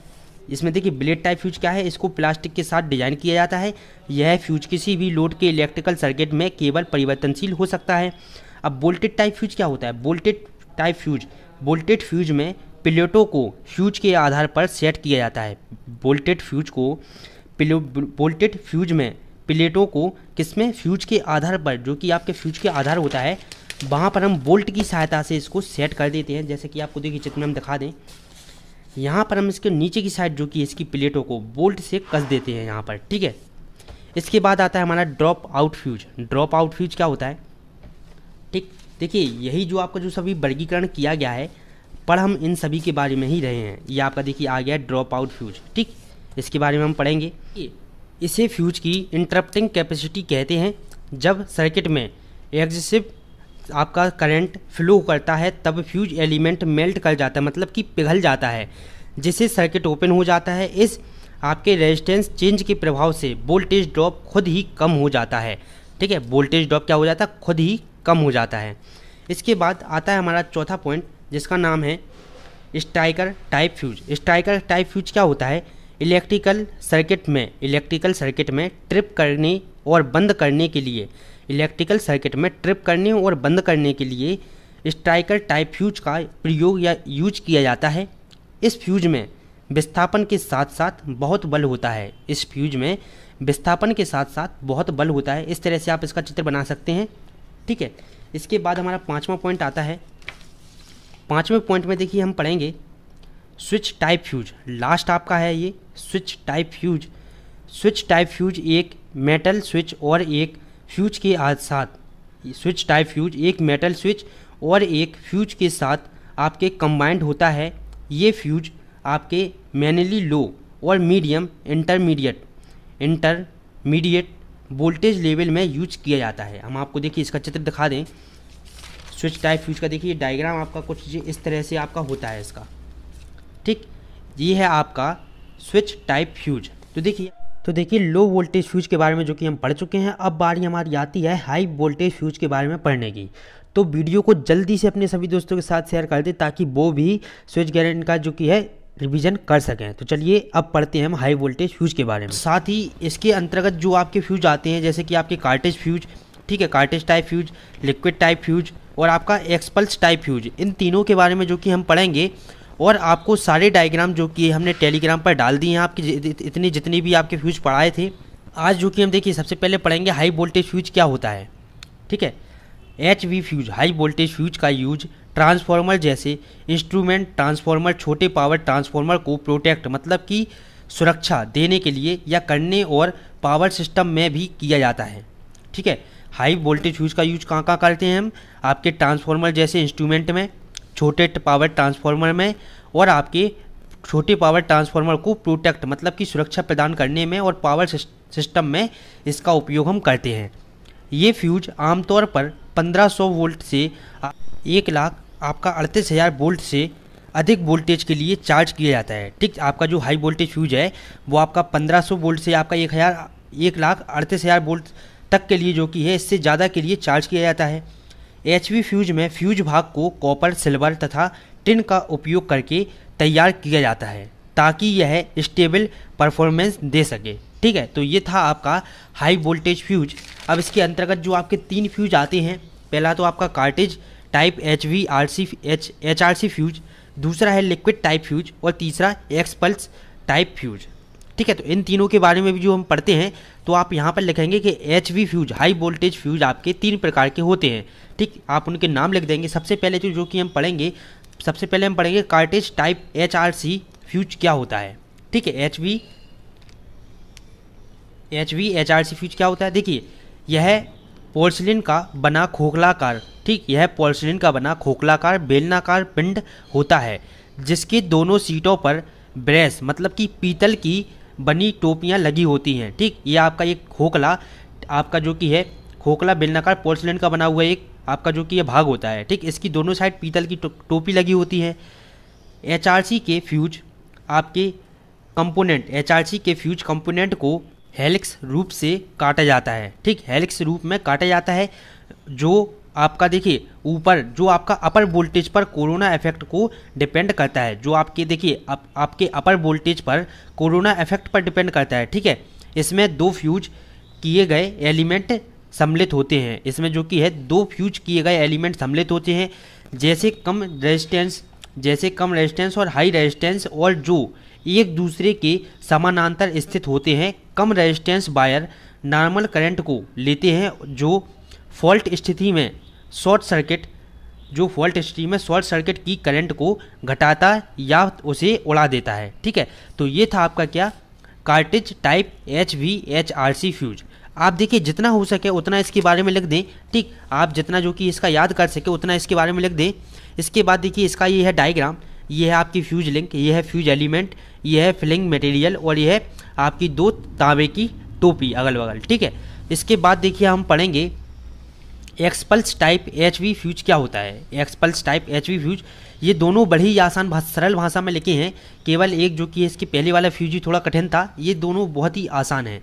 A: इसमें देखिए ब्लेड टाइप फ्यूज क्या है इसको प्लास्टिक के साथ डिजाइन किया जाता है यह फ्यूज किसी भी लोड के इलेक्ट्रिकल सर्किट में केवल परिवर्तनशील हो सकता है अब बोल्टेड टाइप फ्यूज क्या होता है bolted type fuse bolted fuse में प्लेटों को फ्यूज के आधार पर सेट किया जाता है बोल्टेड फ्यूज को बोल्टेड फ्यूज में प्लेटों को किसमें फ्यूज के आधार पर जो कि आपके फ्यूज के आधार होता है वहाँ पर हम बोल्ट की सहायता से इसको सेट कर देते हैं जैसे कि आपको देखिए चित्र में हम दिखा दें यहाँ पर हम इसके नीचे की साइड जो कि इसकी प्लेटों को बोल्ट से कस देते हैं यहाँ पर ठीक है इसके बाद आता है हमारा drop out fuse drop out fuse क्या होता है ठीक देखिए यही जो आपका जो सभी वर्गीकरण किया गया है पर हम इन सभी के बारे में ही रहे हैं ये आपका देखिए आ गया ड्रॉप आउट फ्यूज ठीक इसके बारे में हम पढ़ेंगे इसे फ्यूज की इंटरप्टिंग कैपेसिटी कहते हैं जब सर्किट में एक्सिव आपका करंट फ्लो करता है तब फ्यूज एलिमेंट मेल्ट कर जाता है मतलब कि पिघल जाता है जिससे सर्किट ओपन हो जाता है इस आपके रेजिस्टेंस चेंज के प्रभाव से वोल्टेज ड्रॉप खुद ही कम हो जाता है ठीक है वोल्टेज ड्रॉप क्या हो जाता है खुद ही कम हो जाता है इसके बाद आता है हमारा चौथा पॉइंट जिसका नाम है striker type fuse striker type fuse क्या होता है इलेक्ट्रिकल सर्किट में इलेक्ट्रिकल सर्किट में ट्रिप करने और बंद करने के लिए इलेक्ट्रिकल सर्किट में ट्रिप करने और बंद करने के लिए स्ट्राइकर टाइप फ्यूज का प्रयोग या यूज किया जाता है इस फ्यूज में विस्थापन के साथ साथ बहुत बल होता है इस फ्यूज में विस्थापन के साथ साथ बहुत बल होता है इस तरह से आप इसका चित्र बना सकते हैं ठीक है इसके बाद हमारा पाँचवा पॉइंट आता है पाँचवें पॉइंट में देखिए हम पढ़ेंगे स्विच टाइप फ्यूज लास्ट आपका है ये switch type fuse switch type fuse एक मेटल स्विच और एक फ्यूज के साथ स्विच टाइप फ्यूज एक मेटल स्विच और एक फ्यूज के साथ आपके कंबाइंड होता है ये फ्यूज आपके मैनली लो और medium intermediate intermediate voltage level में यूज किया जाता है हम आपको देखिए इसका चित्र दिखा दें स्विच टाइप फ्यूज का देखिए डायग्राम आपका कुछ इस तरह से आपका होता है इसका ठीक ये है आपका स्विच टाइप फ्यूज तो देखिए तो देखिए लो वोल्टेज फ्यूज के बारे में जो कि हम पढ़ चुके हैं अब बारी हमारी आती है हाई वोल्टेज फ्यूज के बारे में पढ़ने की तो वीडियो को जल्दी से अपने सभी दोस्तों के साथ शेयर कर दें ताकि वो भी स्विच गैरेंट का जो कि है रिवीजन कर सकें तो चलिए अब पढ़ते हैं हम हाई वोल्टेज फ्यूज के बारे में साथ ही इसके अंतर्गत जो आपके फ्यूज आते हैं जैसे कि आपके कार्टेज फ्यूज ठीक है cartridge type fuse liquid type fuse और आपका एक्सपल्स टाइप फ्यूज इन तीनों के बारे में जो कि हम पढ़ेंगे और आपको सारे डायग्राम जो कि हमने टेलीग्राम पर डाल दिए हैं आपके इतनी जितने भी आपके फ्यूज पढ़ाए थे आज जो कि हम देखिए सबसे पहले पढ़ेंगे हाई वोल्टेज फ्यूज क्या होता है ठीक है H V fuse high voltage fuse का यूज ट्रांसफार्मर जैसे इंस्ट्रूमेंट ट्रांसफार्मर छोटे पावर ट्रांसफार्मर को प्रोटेक्ट मतलब कि सुरक्षा देने के लिए या करने और पावर सिस्टम में भी किया जाता है ठीक है हाई वोल्टेज फ्यूज का यूज कहाँ कहाँ करते हैं हम आपके ट्रांसफार्मर जैसे इंस्ट्रूमेंट में छोटे पावर ट्रांसफार्मर में और आपके छोटे पावर ट्रांसफार्मर को प्रोटेक्ट मतलब कि सुरक्षा प्रदान करने में और पावर सिस्टम में इसका उपयोग हम करते हैं ये फ्यूज आमतौर पर 1500 वोल्ट से एक लाख आपका अड़तीस हज़ार वोल्ट से अधिक वोल्टेज के लिए चार्ज किया जाता है ठीक आपका जो हाई वोल्टेज फ्यूज है वो आपका पंद्रह सौ वोल्ट से आपका एक हज़ार एक लाख अड़तीस हज़ार वोल्ट तक के लिए जो कि है इससे ज़्यादा के लिए चार्ज किया जाता है एच फ्यूज में फ्यूज भाग को कॉपर सिल्वर तथा टिन का उपयोग करके तैयार किया जाता है ताकि यह स्टेबल परफॉर्मेंस दे सके ठीक है तो ये था आपका हाई वोल्टेज फ्यूज अब इसके अंतर्गत जो आपके तीन फ्यूज आते हैं पहला तो आपका cartridge type H V R C H H R C fuse दूसरा है लिक्विड टाइप फ्यूज और तीसरा एक्स पल्स टाइप फ्यूज ठीक है तो इन तीनों के बारे में भी जो हम पढ़ते हैं तो आप यहाँ पर लिखेंगे कि H V fuse high voltage fuse आपके तीन प्रकार के होते हैं ठीक आप उनके नाम लिख देंगे सबसे पहले जो तो जो कि हम पढ़ेंगे सबसे पहले हम पढ़ेंगे cartridge type H R C fuse क्या होता है ठीक है H V H V H R C fuse क्या होता है देखिए यह पोर्सलिन का बना खोखलाकार ठीक यह पॉलिस्टीन का बना खोखलाकार बेलनाकार पिंड होता है जिसके दोनों सीटों पर ब्रेस मतलब कि पीतल की बनी टोपियाँ लगी होती हैं ठीक ये आपका एक खोखला आपका जो कि है खोखला बेलनाकार पोर्सलेन का बना हुआ एक आपका जो कि यह भाग होता है ठीक इसकी दोनों साइड पीतल की टो, टोपी लगी होती है एच के फ्यूज आपके कंपोनेंट एच के फ्यूज कंपोनेंट को हेलिक्स रूप से काटा जाता है ठीक हेलिक्स रूप में काटा जाता है जो आपका देखिए ऊपर जो आपका अपर वोल्टेज पर कोरोना इफेक्ट को डिपेंड करता है जो आपके देखिए आप, आपके अपर वोल्टेज पर कोरोना इफेक्ट पर डिपेंड करता है ठीक है इसमें दो फ्यूज किए गए एलिमेंट सम्मिलित होते हैं इसमें जो कि है दो फ्यूज किए गए एलिमेंट सम्मिलित होते हैं जैसे कम रेजिस्टेंस जैसे कम रेजिस्टेंस और हाई रेजिस्टेंस और जो एक दूसरे के समानांतर स्थित होते हैं कम रेजिस्टेंस वायर नॉर्मल करंट को लेते हैं जो फॉल्ट स्थिति में शॉर्ट सर्किट जो फॉल्ट स्थिति में शॉर्ट सर्किट की करंट को घटाता या उसे उड़ा देता है ठीक है तो ये था आपका क्या cartridge type H V H R C fuse आप देखिए जितना हो सके उतना इसके बारे में लिख दें ठीक आप जितना जो कि इसका याद कर सके उतना इसके बारे में लिख दें इसके बाद देखिए इसका ये है डायग्राम ये है आपकी फ्यूज लिंक ये है फ्यूज एलिमेंट ये है फिलिंग मटेरियल और ये है आपकी दो तांबे की टोपी अगल बगल ठीक है इसके बाद देखिए हम पढ़ेंगे expulsion type H V fuse क्या होता है expulsion type H V fuse ये दोनों बड़ी आसान भाषा सरल भाषा में लिखे हैं केवल एक जो कि इसके पहले वाला फ्यूज ही थोड़ा कठिन था ये दोनों बहुत ही आसान है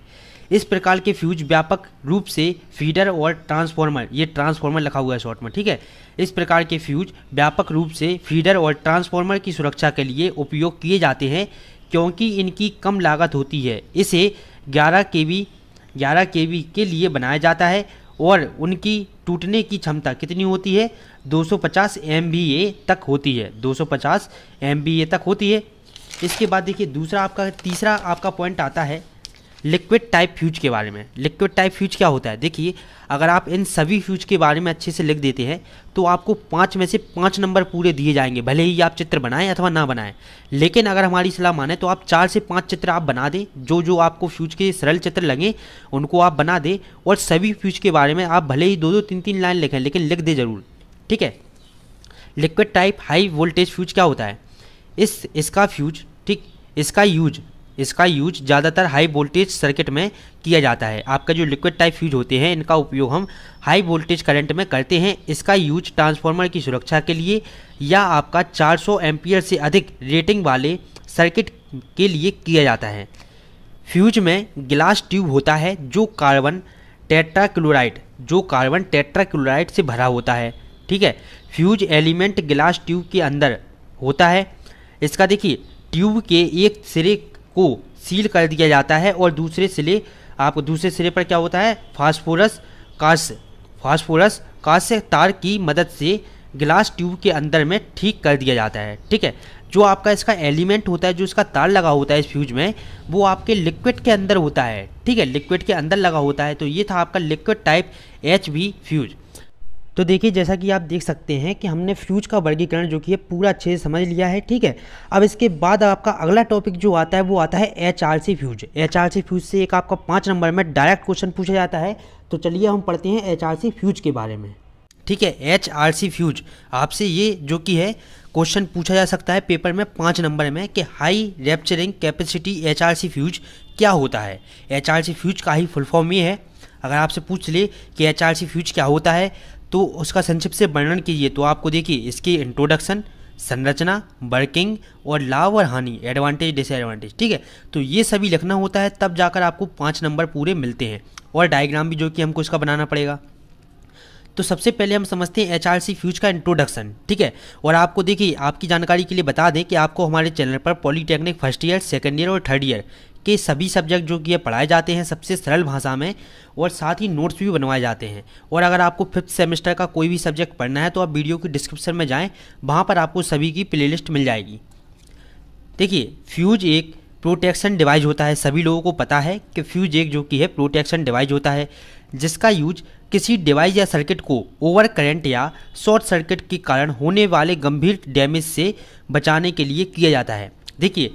A: इस प्रकार के फ्यूज व्यापक रूप से फीडर और ट्रांसफॉर्मर ये ट्रांसफॉर्मर लिखा हुआ है शॉर्ट में ठीक है इस प्रकार के फ्यूज व्यापक रूप से फीडर और ट्रांसफॉर्मर की सुरक्षा के लिए उपयोग किए जाते हैं क्योंकि इनकी कम लागत होती है इसे 11 के वी ग्यारह के वी के लिए बनाया जाता है और उनकी टूटने की क्षमता कितनी होती है 250 एम तक होती है 250 एम तक होती है इसके बाद देखिए दूसरा आपका तीसरा आपका पॉइंट आता है लिक्विड टाइप फ्यूज के बारे में लिक्विड टाइप फ्यूज क्या होता है देखिए अगर आप इन सभी फ्यूज के बारे में अच्छे से लिख देते हैं तो आपको पाँच में से पाँच नंबर पूरे दिए जाएंगे भले ही आप चित्र बनाएं अथवा ना बनाएं लेकिन अगर हमारी सलाह माने तो आप चार से पाँच चित्र आप बना दें जो जो आपको फ्यूज के सरल चित्र लगें उनको आप बना दें और सभी फ्यूज के बारे में आप भले ही दो दो तीन तीन लाइन लिखें लेकिन लिख दें ज़रूर ठीक है liquid type high voltage fuse क्या होता है इस इसका फ्यूज ठीक इसका यूज इसका यूज ज़्यादातर हाई वोल्टेज सर्किट में किया जाता है आपका जो लिक्विड टाइप फ्यूज होते हैं इनका उपयोग हम हाई वोल्टेज करंट में करते हैं इसका यूज ट्रांसफार्मर की सुरक्षा के लिए या आपका 400 सौ से अधिक रेटिंग वाले सर्किट के लिए किया जाता है फ्यूज में गिलास ट्यूब होता है जो कार्बन टेट्राक्लोराइड जो कार्बन टेट्राक्लोराइड से भरा होता है ठीक है फ्यूज एलिमेंट गिलास ट्यूब के अंदर होता है इसका देखिए ट्यूब के एक सिरे को सील कर दिया जाता है और दूसरे सिले आपको दूसरे सिरे पर क्या होता है फास्फोरस कास फास्फोरस कांस्य तार की मदद से ग्लास ट्यूब के अंदर में ठीक कर दिया जाता है ठीक है जो आपका इसका एलिमेंट होता है जो इसका तार लगा होता है इस फ्यूज में वो आपके लिक्विड के अंदर होता है ठीक है लिक्विड के अंदर लगा होता है तो ये था आपका liquid type H V fuse तो देखिए जैसा कि आप देख सकते हैं कि हमने फ्यूज का वर्गीकरण जो कि है पूरा अच्छे से समझ लिया है ठीक है अब इसके बाद आपका अगला टॉपिक जो आता है वो आता है H R C fuse H R C fuse से एक आपका पाँच नंबर में डायरेक्ट क्वेश्चन पूछा जाता है तो चलिए हम पढ़ते हैं एच आर सी फ्यूज के बारे में ठीक है एच आर सी फ्यूज आपसे ये जो कि है क्वेश्चन पूछा जा सकता है पेपर में पाँच नंबर में कि high rupturing capacity H R C fuse क्या होता है एच आर सी फ्यूज का ही फुल फॉर्म ये है अगर आपसे पूछ ले कि एच आर सी फ्यूज क्या होता है तो उसका संक्षिप्त से वर्णन कीजिए तो आपको देखिए इसकी इंट्रोडक्शन संरचना वर्किंग और लाभ और हानि एडवांटेज डिसएडवांटेज ठीक है तो ये सभी लिखना होता है तब जाकर आपको पाँच नंबर पूरे मिलते हैं और डायग्राम भी जो कि हमको इसका बनाना पड़ेगा तो सबसे पहले हम समझते हैं एच आर सी फ्यूज का इंट्रोडक्शन ठीक है और आपको देखिए आपकी जानकारी के लिए बता दें कि आपको हमारे चैनल पर polytechnic first year second year और थर्ड ईयर के सभी सब्जेक्ट जो कि पढ़ाए जाते हैं सबसे सरल भाषा में और साथ ही नोट्स भी बनवाए जाते हैं और अगर आपको फिफ्थ सेमेस्टर का कोई भी सब्जेक्ट पढ़ना है तो आप वीडियो के डिस्क्रिप्शन में जाएँ वहाँ पर आपको सभी की प्ले मिल जाएगी देखिए फ्यूज एक प्रोटेक्शन डिवाइस होता है सभी लोगों को पता है कि फ्यूज एक जो कि है प्रोटेक्शन डिवाइस होता है जिसका यूज किसी डिवाइस या सर्किट को ओवर करंट या शॉर्ट सर्किट के कारण होने वाले गंभीर डैमेज से बचाने के लिए किया जाता है देखिए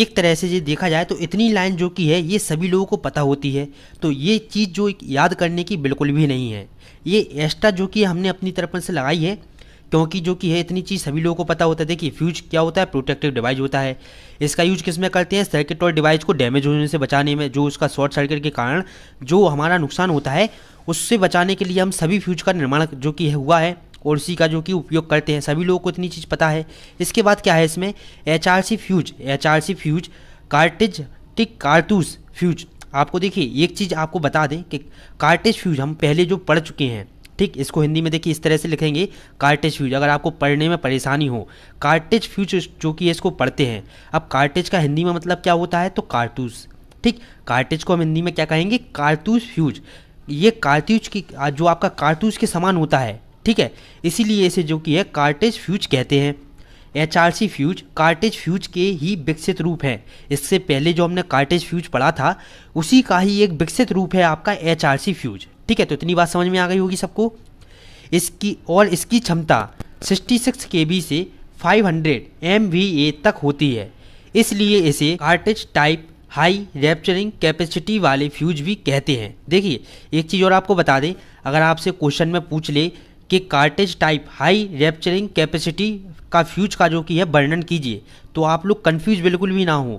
A: एक तरह से ये देखा जाए तो इतनी लाइन जो कि है ये सभी लोगों को पता होती है तो ये चीज़ जो याद करने की बिल्कुल भी नहीं है ये एक्स्ट्रा जो कि हमने अपनी तरफ से लगाई है क्योंकि जो कि है इतनी चीज़ सभी लोगों को पता होता है देखिए फ्यूज क्या होता है प्रोटेक्टिव डिवाइस होता है इसका यूज किस में करते हैं सर्किट और डिवाइस को डैमेज होने से बचाने में जो उसका शॉर्ट सर्किट के कारण जो हमारा नुकसान होता है उससे बचाने के लिए हम सभी फ्यूज का निर्माण जो कि हुआ है और उसी का जो कि उपयोग करते हैं सभी लोगों को इतनी चीज़ पता है इसके बाद क्या है इसमें H R C fuse H R C fuse cartridge टिक कारतूस फ्यूज आपको देखिए एक चीज़ आपको बता दें कि कार्टेज फ्यूज हम पहले जो पढ़ चुके हैं ठीक इसको हिंदी में देखिए इस तरह से लिखेंगे कार्टेज फ्यूज अगर आपको पढ़ने में परेशानी हो कार्टेज फ्यूज जो कि इसको पढ़ते हैं अब कार्टेज का हिंदी में मतलब क्या होता है तो कारतूस ठीक कार्टेज को हम हिंदी में क्या कहेंगे कारतूस फ्यूज ये कारतूज की जो आपका कारतूस के समान होता है ठीक है इसीलिए इसे जो कि है कार्टेज फ्यूज कहते हैं H R C fuse cartridge fuse के ही विकसित रूप है इससे पहले जो हमने कार्टेज फ्यूज पढ़ा था उसी का ही एक विकसित रूप है आपका एच आर सी फ्यूज ठीक है तो इतनी बात समझ में आ गई होगी सबको इसकी और इसकी क्षमता 66 के बी से 500 हंड्रेड एम वी ए तक होती है इसलिए इसे cartridge type high rupturing capacity वाले फ्यूज भी कहते हैं देखिए एक चीज़ और आपको बता दें अगर आपसे क्वेश्चन में पूछ ले कि cartridge type high rupturing capacity का फ्यूज का जो कि है वर्णन कीजिए तो आप लोग कन्फ्यूज बिल्कुल भी ना हो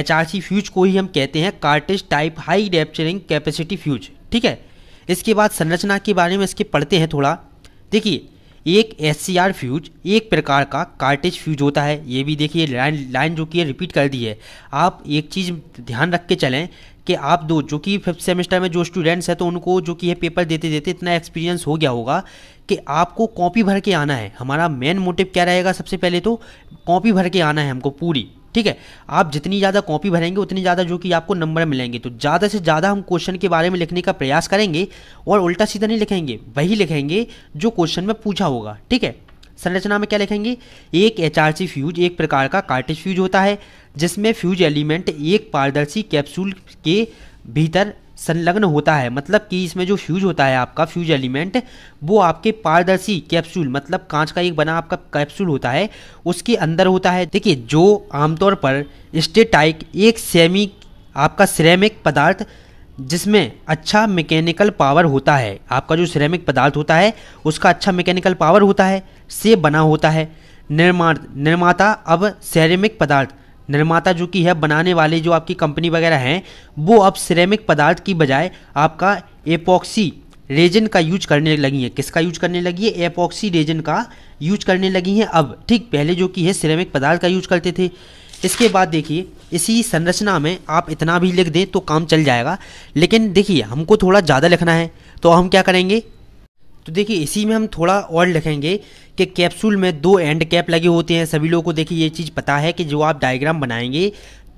A: एच फ्यूज को ही हम कहते हैं cartridge type high rupturing capacity fuse ठीक है इसके बाद संरचना के बारे में इसके पढ़ते हैं थोड़ा देखिए एक एस सी आर फ्यूज एक प्रकार का कार्टेज फ्यूज होता है ये भी देखिए लाइन लाइन जो कि रिपीट कर दी है आप एक चीज़ ध्यान रख के चलें कि आप दो जो कि फिफ्थ सेमेस्टर में जो स्टूडेंट्स हैं तो उनको जो कि ये पेपर देते देते इतना एक्सपीरियंस हो गया होगा कि आपको कॉपी भर के आना है हमारा मेन मोटिव क्या रहेगा सबसे पहले तो कॉपी भर के आना है हमको पूरी ठीक है आप जितनी ज़्यादा कॉपी भरेंगे उतनी ज़्यादा जो कि आपको नंबर मिलेंगे तो ज़्यादा से ज़्यादा हम क्वेश्चन के बारे में लिखने का प्रयास करेंगे और उल्टा सीधा नहीं लिखेंगे वही लिखेंगे जो क्वेश्चन में पूछा होगा ठीक है संरचना में क्या लिखेंगे एक एच आर सी फ्यूज एक प्रकार का कार्टेज फ्यूज होता है जिसमें फ्यूज एलिमेंट एक पारदर्शी कैप्सूल के भीतर संलग्न होता है मतलब कि इसमें जो फ्यूज होता है आपका फ्यूज एलिमेंट वो आपके पारदर्शी कैप्सूल मतलब कांच का एक बना आपका कैप्सूल होता है उसके अंदर होता है देखिए जो आमतौर पर स्टेटाइक एक सेमी आपका सिरेमिक पदार्थ जिसमें अच्छा मैकेनिकल पावर होता है आपका जो सिरेमिक पदार्थ होता है उसका अच्छा मैकेनिकल पावर होता है से बना होता है निर्माण निर्माता अब सेरेमिक पदार्थ निर्माता जो कि है बनाने वाले जो आपकी कंपनी वगैरह हैं वो अब सिरेमिक पदार्थ की बजाय आपका एपॉक्सी रेजन का यूज करने लगी है किसका यूज करने लगी है एपॉक्सी रेजन का यूज करने लगी हैं अब ठीक पहले जो कि है सिरेमिक पदार्थ का यूज करते थे इसके बाद देखिए इसी संरचना में आप इतना भी लिख दें तो काम चल जाएगा लेकिन देखिए हमको थोड़ा ज़्यादा लिखना है तो हम क्या करेंगे तो देखिए इसी में हम थोड़ा और लिखेंगे कि कैप्सूल में दो एंड कैप लगे होते हैं सभी लोगों को देखिए ये चीज़ पता है कि जो आप डायग्राम बनाएंगे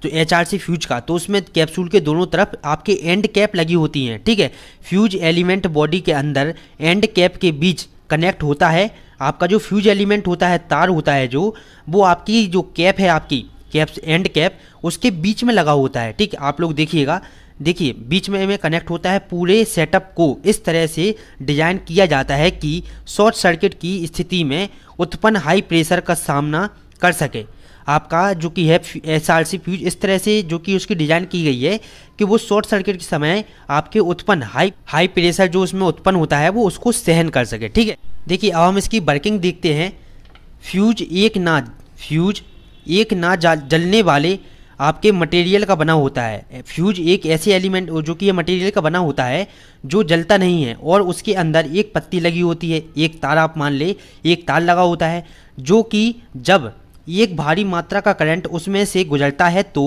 A: तो एच आर सी फ्यूज का तो उसमें कैप्सूल के दोनों तरफ आपके एंड कैप लगी होती हैं ठीक है फ्यूज एलिमेंट बॉडी के अंदर एंड कैप के बीच कनेक्ट होता है आपका जो फ्यूज एलिमेंट होता है तार होता है जो वो आपकी जो कैप है आपकी कैप एंड कैप उसके बीच में लगा होता है ठीक आप लोग देखिएगा देखिए बीच में में कनेक्ट होता है पूरे सेटअप को इस तरह से डिजाइन किया जाता है कि शॉर्ट सर्किट की स्थिति में उत्पन्न हाई प्रेशर का सामना कर सके आपका जो कि है एस आर सी फ्यूज इस तरह से जो कि उसकी डिज़ाइन की गई है कि वो शॉर्ट सर्किट के समय आपके उत्पन्न हाई हाई प्रेशर जो उसमें उत्पन्न होता है वो उसको सहन कर सके ठीक है देखिए अब हम इसकी वर्किंग देखते हैं फ्यूज एक ना फ्यूज एक ना जलने वाले आपके मटेरियल का बना होता है फ्यूज एक ऐसे एलिमेंट जो कि ये मटेरियल का बना होता है जो जलता नहीं है और उसके अंदर एक पत्ती लगी होती है एक तार आप मान ले एक तार लगा होता है जो कि जब एक भारी मात्रा का करंट उसमें से गुजरता है तो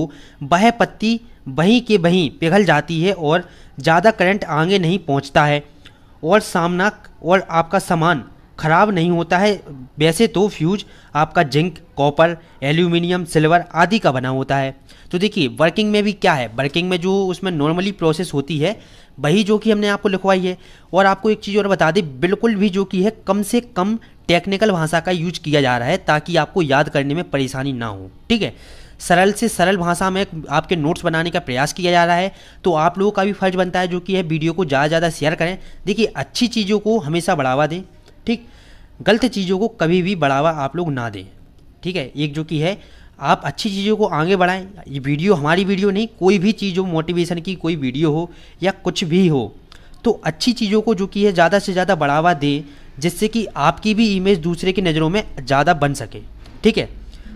A: वह पत्ती वहीं के वहीं पिघल जाती है और ज़्यादा करंट आगे नहीं पहुँचता है और सामना और आपका सामान खराब नहीं होता है वैसे तो फ्यूज आपका जिंक कॉपर एल्यूमिनियम सिल्वर आदि का बना होता है तो देखिए वर्किंग में भी क्या है वर्किंग में जो उसमें नॉर्मली प्रोसेस होती है वही जो कि हमने आपको लिखवाई है और आपको एक चीज़ और बता दें बिल्कुल भी जो कि है कम से कम टेक्निकल भाषा का यूज किया जा रहा है ताकि आपको याद करने में परेशानी ना हो ठीक है सरल से सरल भाषा में आपके नोट्स बनाने का प्रयास किया जा रहा है तो आप लोगों का भी फर्ज बनता है जो कि है वीडियो को ज़्यादा से ज़्यादा शेयर करें देखिए अच्छी चीज़ों को हमेशा बढ़ावा दें ठीक गलत चीज़ों को कभी भी बढ़ावा आप लोग ना दें ठीक है एक जो कि है आप अच्छी चीज़ों को आगे बढ़ाएं ये वीडियो हमारी वीडियो नहीं कोई भी चीज़ हो मोटिवेशन की कोई वीडियो हो या कुछ भी हो तो अच्छी चीज़ों को जो कि है ज़्यादा से ज़्यादा बढ़ावा दें जिससे कि आपकी भी इमेज दूसरे की नज़रों में ज़्यादा बन सके ठीक है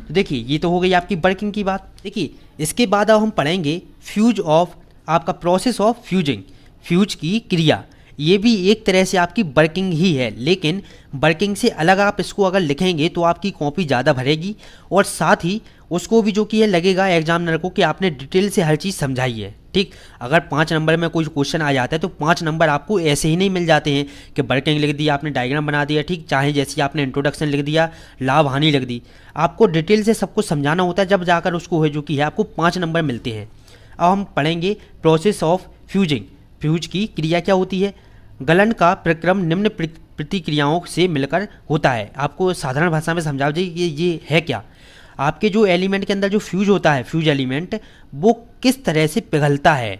A: तो देखिए ये तो हो गई आपकी वर्किंग की बात देखिए इसके बाद अब हम पढ़ेंगे फ्यूज ऑफ आपका प्रोसेस ऑफ फ्यूजिंग फ्यूज की क्रिया ये भी एक तरह से आपकी वर्किंग ही है लेकिन वर्किंग से अलग आप इसको अगर लिखेंगे तो आपकी कॉपी ज़्यादा भरेगी और साथ ही उसको भी जो कि है लगेगा एग्जामिनर को कि आपने डिटेल से हर चीज़ समझाई है ठीक अगर पाँच नंबर में कोई क्वेश्चन आ जाता है तो पाँच नंबर आपको ऐसे ही नहीं मिल जाते हैं कि वर्किंग लिख दी आपने डायग्राम बना दिया ठीक चाहे जैसे आपने इंट्रोडक्शन लिख दिया लाभ हानि लिख दी आपको डिटेल से सब कुछ समझाना होता है जब जाकर उसको हो जो कि है आपको पाँच नंबर मिलते हैं अब हम पढ़ेंगे प्रोसेस ऑफ फ्यूजिंग फ्यूज की क्रिया क्या होती है गलन का प्रक्रम निम्न प्रतिक्रियाओं से मिलकर होता है आपको साधारण भाषा में समझा दीजिए कि ये है क्या आपके जो एलिमेंट के अंदर जो फ्यूज होता है फ्यूज एलिमेंट वो किस तरह से पिघलता है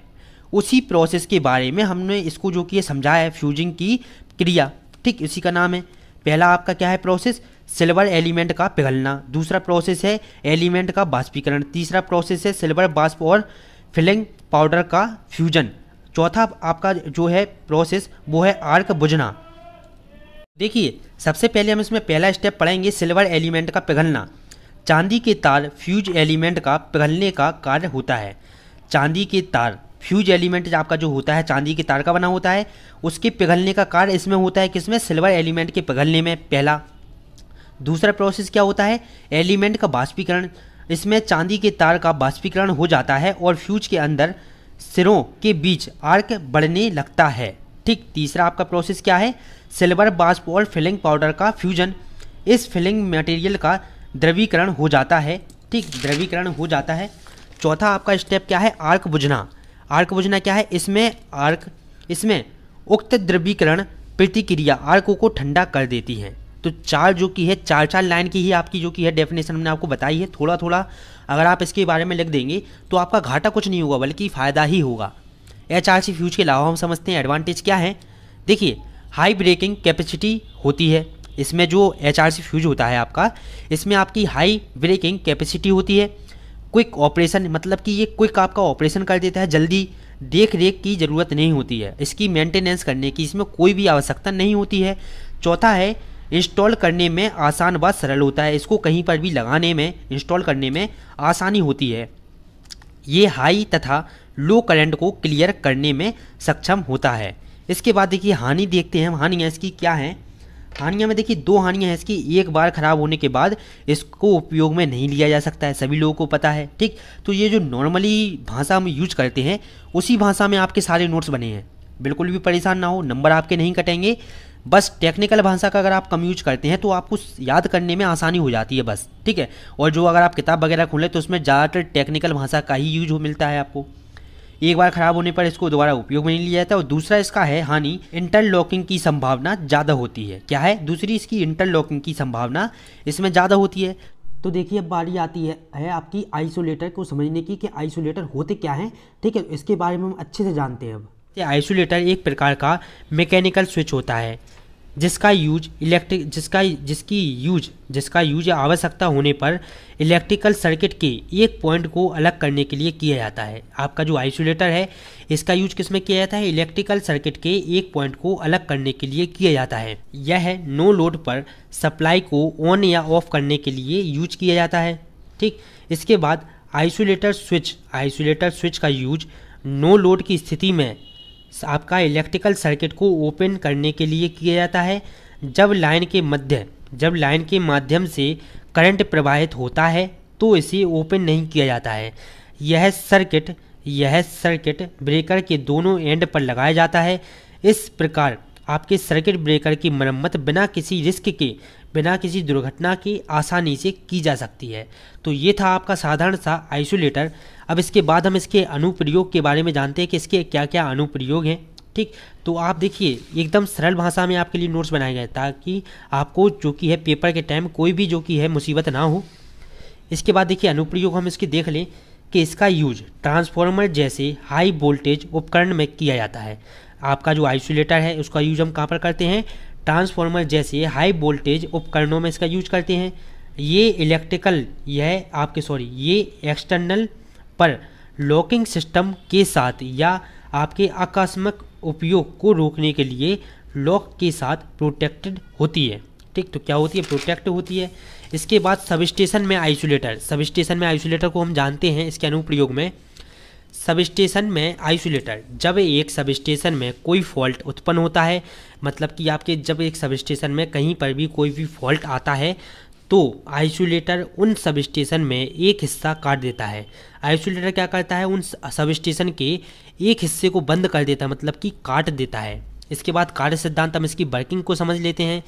A: उसी प्रोसेस के बारे में हमने इसको जो कि समझाया है फ्यूजिंग की क्रिया ठीक इसी का नाम है पहला आपका क्या है प्रोसेस सिल्वर एलिमेंट का पिघलना दूसरा प्रोसेस है एलिमेंट का बाष्पीकरण तीसरा प्रोसेस है सिल्वर बाष्प और फिलिंग पाउडर का फ्यूजन चौथा आपका जो है प्रोसेस वो है आर्क बुझना देखिए सबसे पहले हम इसमें पहला स्टेप पढ़ेंगे सिल्वर एलिमेंट का पिघलना चांदी के तार फ्यूज एलिमेंट का पिघलने का कार्य होता है चांदी के तार फ्यूज एलिमेंट आपका जो होता है चांदी के तार का बना होता है उसके पिघलने का कार्य इसमें होता है किसमें सिल्वर एलिमेंट के पिघलने में पहला दूसरा प्रोसेस क्या होता है एलिमेंट का बाष्पीकरण इसमें चांदी के तार का बाष्पीकरण हो जाता है और फ्यूज के अंदर सिरों के बीच आर्क बढ़ने लगता है ठीक तीसरा आपका प्रोसेस क्या है सिल्वर बाष्प और फिलिंग पाउडर का फ्यूजन इस फिलिंग मटेरियल का द्रवीकरण हो जाता है ठीक द्रवीकरण हो जाता है चौथा आपका स्टेप क्या है आर्क बुझना आर्क बुझना क्या है इसमें आर्क इसमें उक्त द्रवीकरण प्रतिक्रिया आर्कों को ठंडा कर देती है तो चार जो की है चार चार लाइन की ही आपकी जो की है डेफिनेशन हमने आपको बताई है थोड़ा थोड़ा अगर आप इसके बारे में लिख देंगे तो आपका घाटा कुछ नहीं होगा बल्कि फ़ायदा ही होगा एच आर सी फ्यूज के अलावा हम समझते हैं एडवांटेज क्या है देखिए हाई ब्रेकिंग कैपेसिटी होती है इसमें जो एच आर सी फ्यूज होता है आपका इसमें आपकी हाई ब्रेकिंग कैपेसिटी होती है क्विक ऑपरेशन मतलब कि ये क्विक आपका ऑपरेशन कर देता है जल्दी देख रेख की ज़रूरत नहीं होती है इसकी मेंटेनेंस करने की इसमें कोई भी आवश्यकता नहीं होती है चौथा है इंस्टॉल करने में आसान व सरल होता है इसको कहीं पर भी लगाने में इंस्टॉल करने में आसानी होती है ये हाई तथा लो करंट को क्लियर करने में सक्षम होता है इसके बाद देखिए हानि देखते हैं हम हानियाँ इसकी क्या हैं हानियाँ में देखिए दो हानियाँ हैं इसकी एक बार ख़राब होने के बाद इसको उपयोग में नहीं लिया जा सकता है सभी लोगों को पता है ठीक तो ये जो नॉर्मली भाषा हम यूज करते हैं उसी भाषा में आपके सारे नोट्स बने हैं बिल्कुल भी परेशान ना हो नंबर आपके नहीं कटेंगे बस टेक्निकल भाषा का अगर आप कम यूज करते हैं तो आपको याद करने में आसानी हो जाती है बस ठीक है और जो अगर आप किताब वगैरह खोलें तो उसमें ज़्यादातर टेक्निकल भाषा का ही यूज मिलता है आपको एक बार ख़राब होने पर इसको दोबारा उपयोग में नहीं लिया जाता और दूसरा इसका है हानि इंटरलॉकिंग की संभावना ज़्यादा होती है क्या है दूसरी इसकी इंटरलॉकिंग की संभावना इसमें ज़्यादा होती है तो देखिए अब बारी आती है, है आपकी आइसोलेटर को समझने की कि आइसोलेटर होते क्या हैं ठीक है इसके बारे में हम अच्छे से जानते हैं अब आइसोलेटर एक प्रकार का मैकेनिकल स्विच होता है जिसका यूज इलेक्ट्रिक जिसका जिसकी यूज जिसका यूज आवश्यकता होने पर इलेक्ट्रिकल सर्किट के एक पॉइंट को अलग करने के लिए किया जाता है आपका जो आइसोलेटर है इसका यूज किस में किया जाता है इलेक्ट्रिकल सर्किट के एक पॉइंट को अलग करने के लिए किया जाता है यह नो लोड पर सप्लाई को ऑन या ऑफ करने के लिए यूज किया जाता है ठीक इसके बाद आइसोलेटर स्विच आइसोलेटर स्विच का यूज नो लोड की स्थिति में आपका इलेक्ट्रिकल सर्किट को ओपन करने के लिए किया जाता है जब लाइन के मध्य जब लाइन के माध्यम से करंट प्रवाहित होता है तो इसे ओपन नहीं किया जाता है यह सर्किट यह सर्किट ब्रेकर के दोनों एंड पर लगाया जाता है इस प्रकार आपके सर्किट ब्रेकर की मरम्मत बिना किसी रिस्क के बिना किसी दुर्घटना के आसानी से की जा सकती है तो ये था आपका साधारण सा आइसोलेटर अब इसके बाद हम इसके अनुप्रयोग के बारे में जानते हैं कि इसके क्या क्या अनुप्रयोग हैं ठीक तो आप देखिए एकदम सरल भाषा में आपके लिए नोट्स बनाए गए ताकि आपको जो कि है पेपर के टाइम कोई भी जो कि है मुसीबत ना हो इसके बाद देखिए अनुप्रयोग हम इसके देख लें कि इसका यूज ट्रांसफार्मर जैसे हाई वोल्टेज उपकरण में किया जाता है आपका जो आइसोलेटर है उसका यूज हम कहाँ पर करते हैं ट्रांसफॉर्मर जैसे हाई वोल्टेज उपकरणों में इसका यूज करते हैं ये इलेक्ट्रिकल यह आपके सॉरी ये एक्सटर्नल पर लॉकिंग सिस्टम के साथ या आपके आकस्मिक उपयोग को रोकने के लिए लॉक के साथ प्रोटेक्टेड होती है ठीक तो क्या होती है प्रोटेक्ट होती है इसके बाद सब स्टेशन में आइसोलेटर सब स्टेशन में आइसोलेटर को हम जानते हैं इसके अनुप्रयोग में सब स्टेशन में आइसोलेटर जब एक सब स्टेशन में कोई फॉल्ट उत्पन्न होता है मतलब कि आपके जब एक सब स्टेशन में कहीं पर भी कोई भी फॉल्ट आता है तो आइसोलेटर उन सब स्टेशन में एक हिस्सा काट देता है आइसोलेटर क्या करता है उन सब स्टेशन के एक हिस्से को बंद कर देता है मतलब कि काट देता है इसके बाद कार्य सिद्धांत हम इसकी वर्किंग को समझ लेते हैं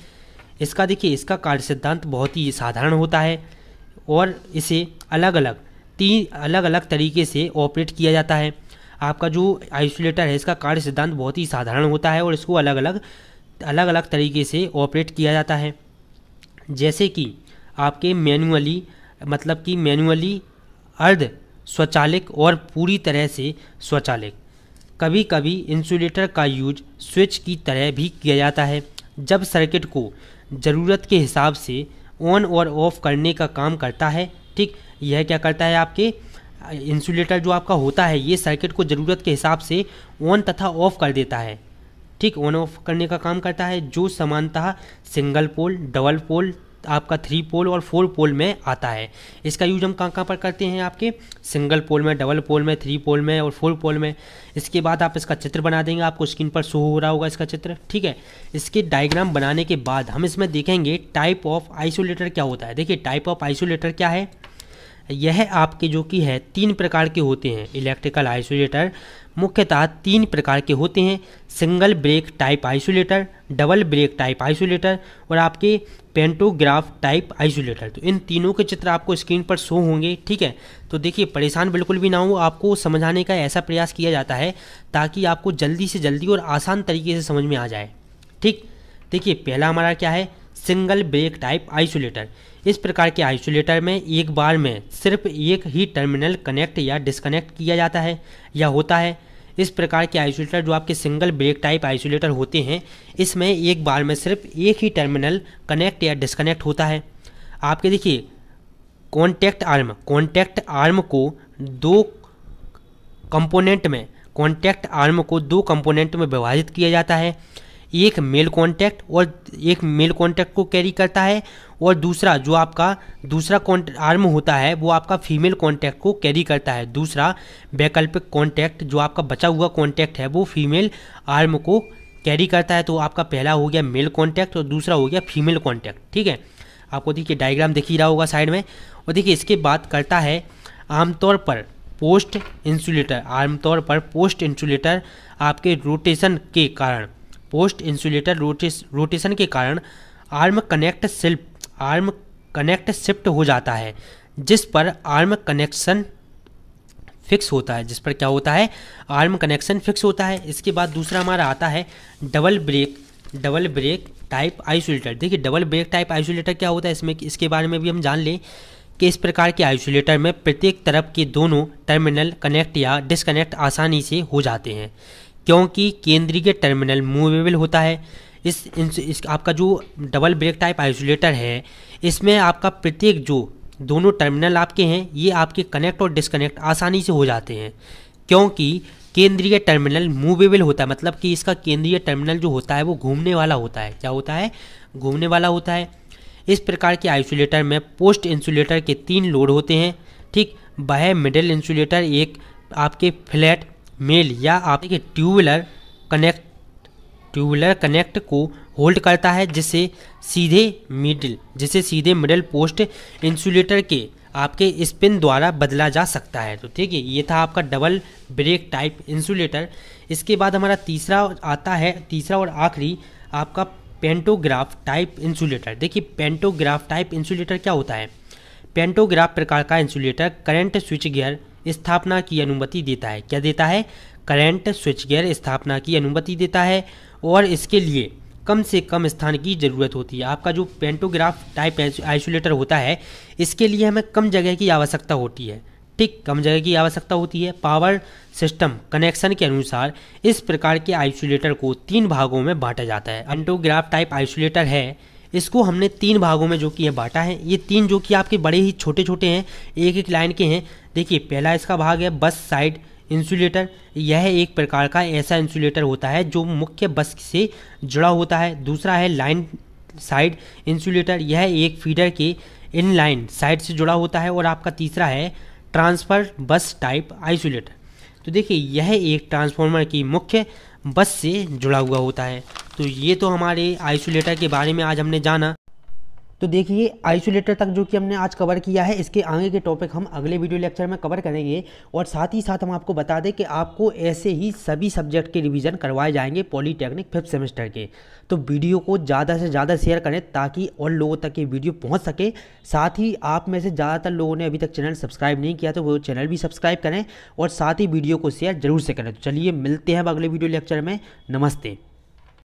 A: इसका देखिए इसका कार्य सिद्धांत बहुत ही साधारण होता है और इसे अलग अलग तीन अलग अलग तरीके से ऑपरेट किया जाता है आपका जो आइसोलेटर है इसका कार्य सिद्धांत बहुत ही साधारण होता है और इसको अलग अलग अलग अलग तरीके से ऑपरेट किया जाता है जैसे कि आपके मैनुअली मतलब कि मैनुअली अर्ध स्वचालित और पूरी तरह से स्वचालित कभी कभी इंसुलेटर का यूज स्विच की तरह भी किया जाता है जब सर्किट को ज़रूरत के हिसाब से ऑन और ऑफ करने का काम करता है ठीक यह क्या करता है आपके इंसुलेटर जो आपका होता है ये सर्किट को ज़रूरत के हिसाब से ऑन तथा ऑफ कर देता है ठीक ऑन ऑफ करने का काम करता है जो समानतः सिंगल पोल डबल पोल आपका थ्री पोल और फोर पोल में आता है इसका यूज हम कहाँ कहाँ पर करते हैं आपके सिंगल पोल में डबल पोल में थ्री पोल में और फोर पोल में इसके बाद आप इसका चित्र बना देंगे आपको स्क्रीन पर शो हो रहा होगा इसका चित्र ठीक है इसके डायग्राम बनाने के बाद हम इसमें देखेंगे टाइप ऑफ आइसोलेटर क्या होता है देखिए टाइप ऑफ आइसोलेटर क्या है यह आपके जो कि है तीन प्रकार के होते हैं इलेक्ट्रिकल आइसोलेटर मुख्यतः तीन प्रकार के होते हैं single break type isolator double break type isolator और आपके पेंटोग्राफ टाइप आइसोलेटर तो इन तीनों के चित्र आपको स्क्रीन पर शो होंगे ठीक है तो देखिए परेशान बिल्कुल भी ना हो आपको समझाने का ऐसा प्रयास किया जाता है ताकि आपको जल्दी से जल्दी और आसान तरीके से समझ में आ जाए ठीक देखिए पहला हमारा क्या है सिंगल ब्रेक टाइप आइसोलेटर इस प्रकार के आइसोलेटर में एक बार में सिर्फ एक ही टर्मिनल कनेक्ट या डिसकनेक्ट किया जाता है या होता है इस प्रकार के आइसोलेटर जो आपके सिंगल ब्रेक टाइप आइसोलेटर होते हैं इसमें एक बार में सिर्फ एक ही टर्मिनल कनेक्ट या डिसकनेक्ट होता है आपके देखिए कॉन्टैक्ट आर्म कॉन्टैक्ट आर्म को दो कंपोनेंट में कॉन्टैक्ट आर्म को दो कंपोनेंट में विभाजित किया जाता है एक मेल कॉन्टैक्ट और एक मेल कॉन्टैक्ट को कैरी करता है और दूसरा जो आपका दूसरा आर्म होता है वो आपका फीमेल कॉन्टैक्ट को कैरी करता है दूसरा वैकल्पिक कॉन्टैक्ट जो आपका बचा हुआ कॉन्टैक्ट है वो फीमेल आर्म को कैरी करता है तो आपका पहला हो गया मेल कॉन्टैक्ट और दूसरा हो गया फीमेल कॉन्टैक्ट ठीक है आपको देखिए डायग्राम दिख ही रहा होगा साइड में और देखिए इसके बाद करता है आमतौर पर पोस्ट इंसुलेटर आमतौर पर पोस्ट इंसुलेटर आपके रोटेशन के कारण पोस्ट इंसुलेटर रोटेस रोटेशन के कारण arm connect slip arm connect shift हो जाता है जिस पर आर्म कनेक्शन फिक्स होता है जिस पर क्या होता है आर्म कनेक्शन फिक्स होता है इसके बाद दूसरा हमारा आता है double break double break type isolator देखिए डबल ब्रेक टाइप आइसोलेटर क्या होता है इसमें इसके बारे में भी हम जान लें कि इस प्रकार के आइसोलेटर में प्रत्येक तरफ के दोनों टर्मिनल कनेक्ट या डिसकनेक्ट आसानी से हो जाते हैं क्योंकि केंद्रीय टर्मिनल मूवेबल होता है इस, इस, इस आपका जो डबल ब्रेक टाइप आइसोलेटर है इसमें आपका प्रत्येक जो दोनों टर्मिनल आपके हैं ये आपके कनेक्ट और डिसकनेक्ट आसानी से हो जाते हैं क्योंकि केंद्रीय टर्मिनल मूवेबल होता है मतलब कि इसका केंद्रीय टर्मिनल जो होता है वो घूमने वाला होता है क्या होता है घूमने वाला होता है इस प्रकार के आइसोलेटर में पोस्ट इंसुलेटर के तीन लोड होते हैं ठीक वह मिडिल इंसुलेटर एक आपके फ्लैट मेल या आपके ट्यूबलर कनेक्ट ट्यूबलर कनेक्ट को होल्ड करता है जिसे सीधे मिडिल जिसे सीधे मिडिल पोस्ट इंसुलेटर के आपके स्पिन द्वारा बदला जा सकता है तो ठीक है ये था आपका डबल ब्रेक टाइप इंसुलेटर इसके बाद हमारा तीसरा आता है तीसरा और आखिरी आपका पेंटोग्राफ टाइप इंसुलेटर देखिए पेंटोग्राफ टाइप इंसुलेटर क्या होता है पेंटोग्राफ प्रकार का इंसुलेटर करंट स्विच गियर स्थापना की अनुमति देता है क्या देता है करेंट स्विच गेयर स्थापना की अनुमति देता है और इसके लिए कम से कम स्थान की ज़रूरत होती है आपका जो पेंटोग्राफ टाइप आइसोलेटर होता है इसके लिए हमें कम जगह की आवश्यकता होती है ठीक कम जगह की आवश्यकता होती है पावर सिस्टम कनेक्शन के अनुसार इस प्रकार के आइसोलेटर को तीन भागों में बांटा जाता है पेंटोग्राफ टाइप आइसोलेटर है इसको हमने तीन भागों में जो कि है बांटा है ये तीन जो कि आपके बड़े ही छोटे छोटे हैं एक एक लाइन के हैं देखिए पहला इसका भाग है बस साइड इंसुलेटर यह एक प्रकार का ऐसा इंसुलेटर होता है जो मुख्य बस से जुड़ा होता है दूसरा है लाइन साइड इंसुलेटर यह एक फीडर के इन लाइन साइड से जुड़ा होता है और आपका तीसरा है ट्रांसफर बस टाइप आइसोलेटर तो देखिए यह एक ट्रांसफार्मर की मुख्य बस से जुड़ा हुआ होता है तो ये तो हमारे आइसोलेटर के बारे में आज हमने जाना तो देखिए आइसोलेटर तक जो कि हमने आज कवर किया है इसके आगे के टॉपिक हम अगले वीडियो लेक्चर में कवर करेंगे और साथ ही साथ हम आपको बता दें कि आपको ऐसे ही सभी सब्जेक्ट के रिवीजन करवाए जाएंगे पॉलीटेक्निक फिफ्थ सेमेस्टर के तो वीडियो को ज़्यादा से ज़्यादा शेयर करें ताकि और लोगों तक ये वीडियो पहुँच सके साथ ही आप में से ज़्यादातर लोगों ने अभी तक चैनल सब्सक्राइब नहीं किया तो वो चैनल भी सब्सक्राइब करें और साथ ही वीडियो को शेयर जरूर से करें तो चलिए मिलते हैं अगले वीडियो लेक्चर में नमस्ते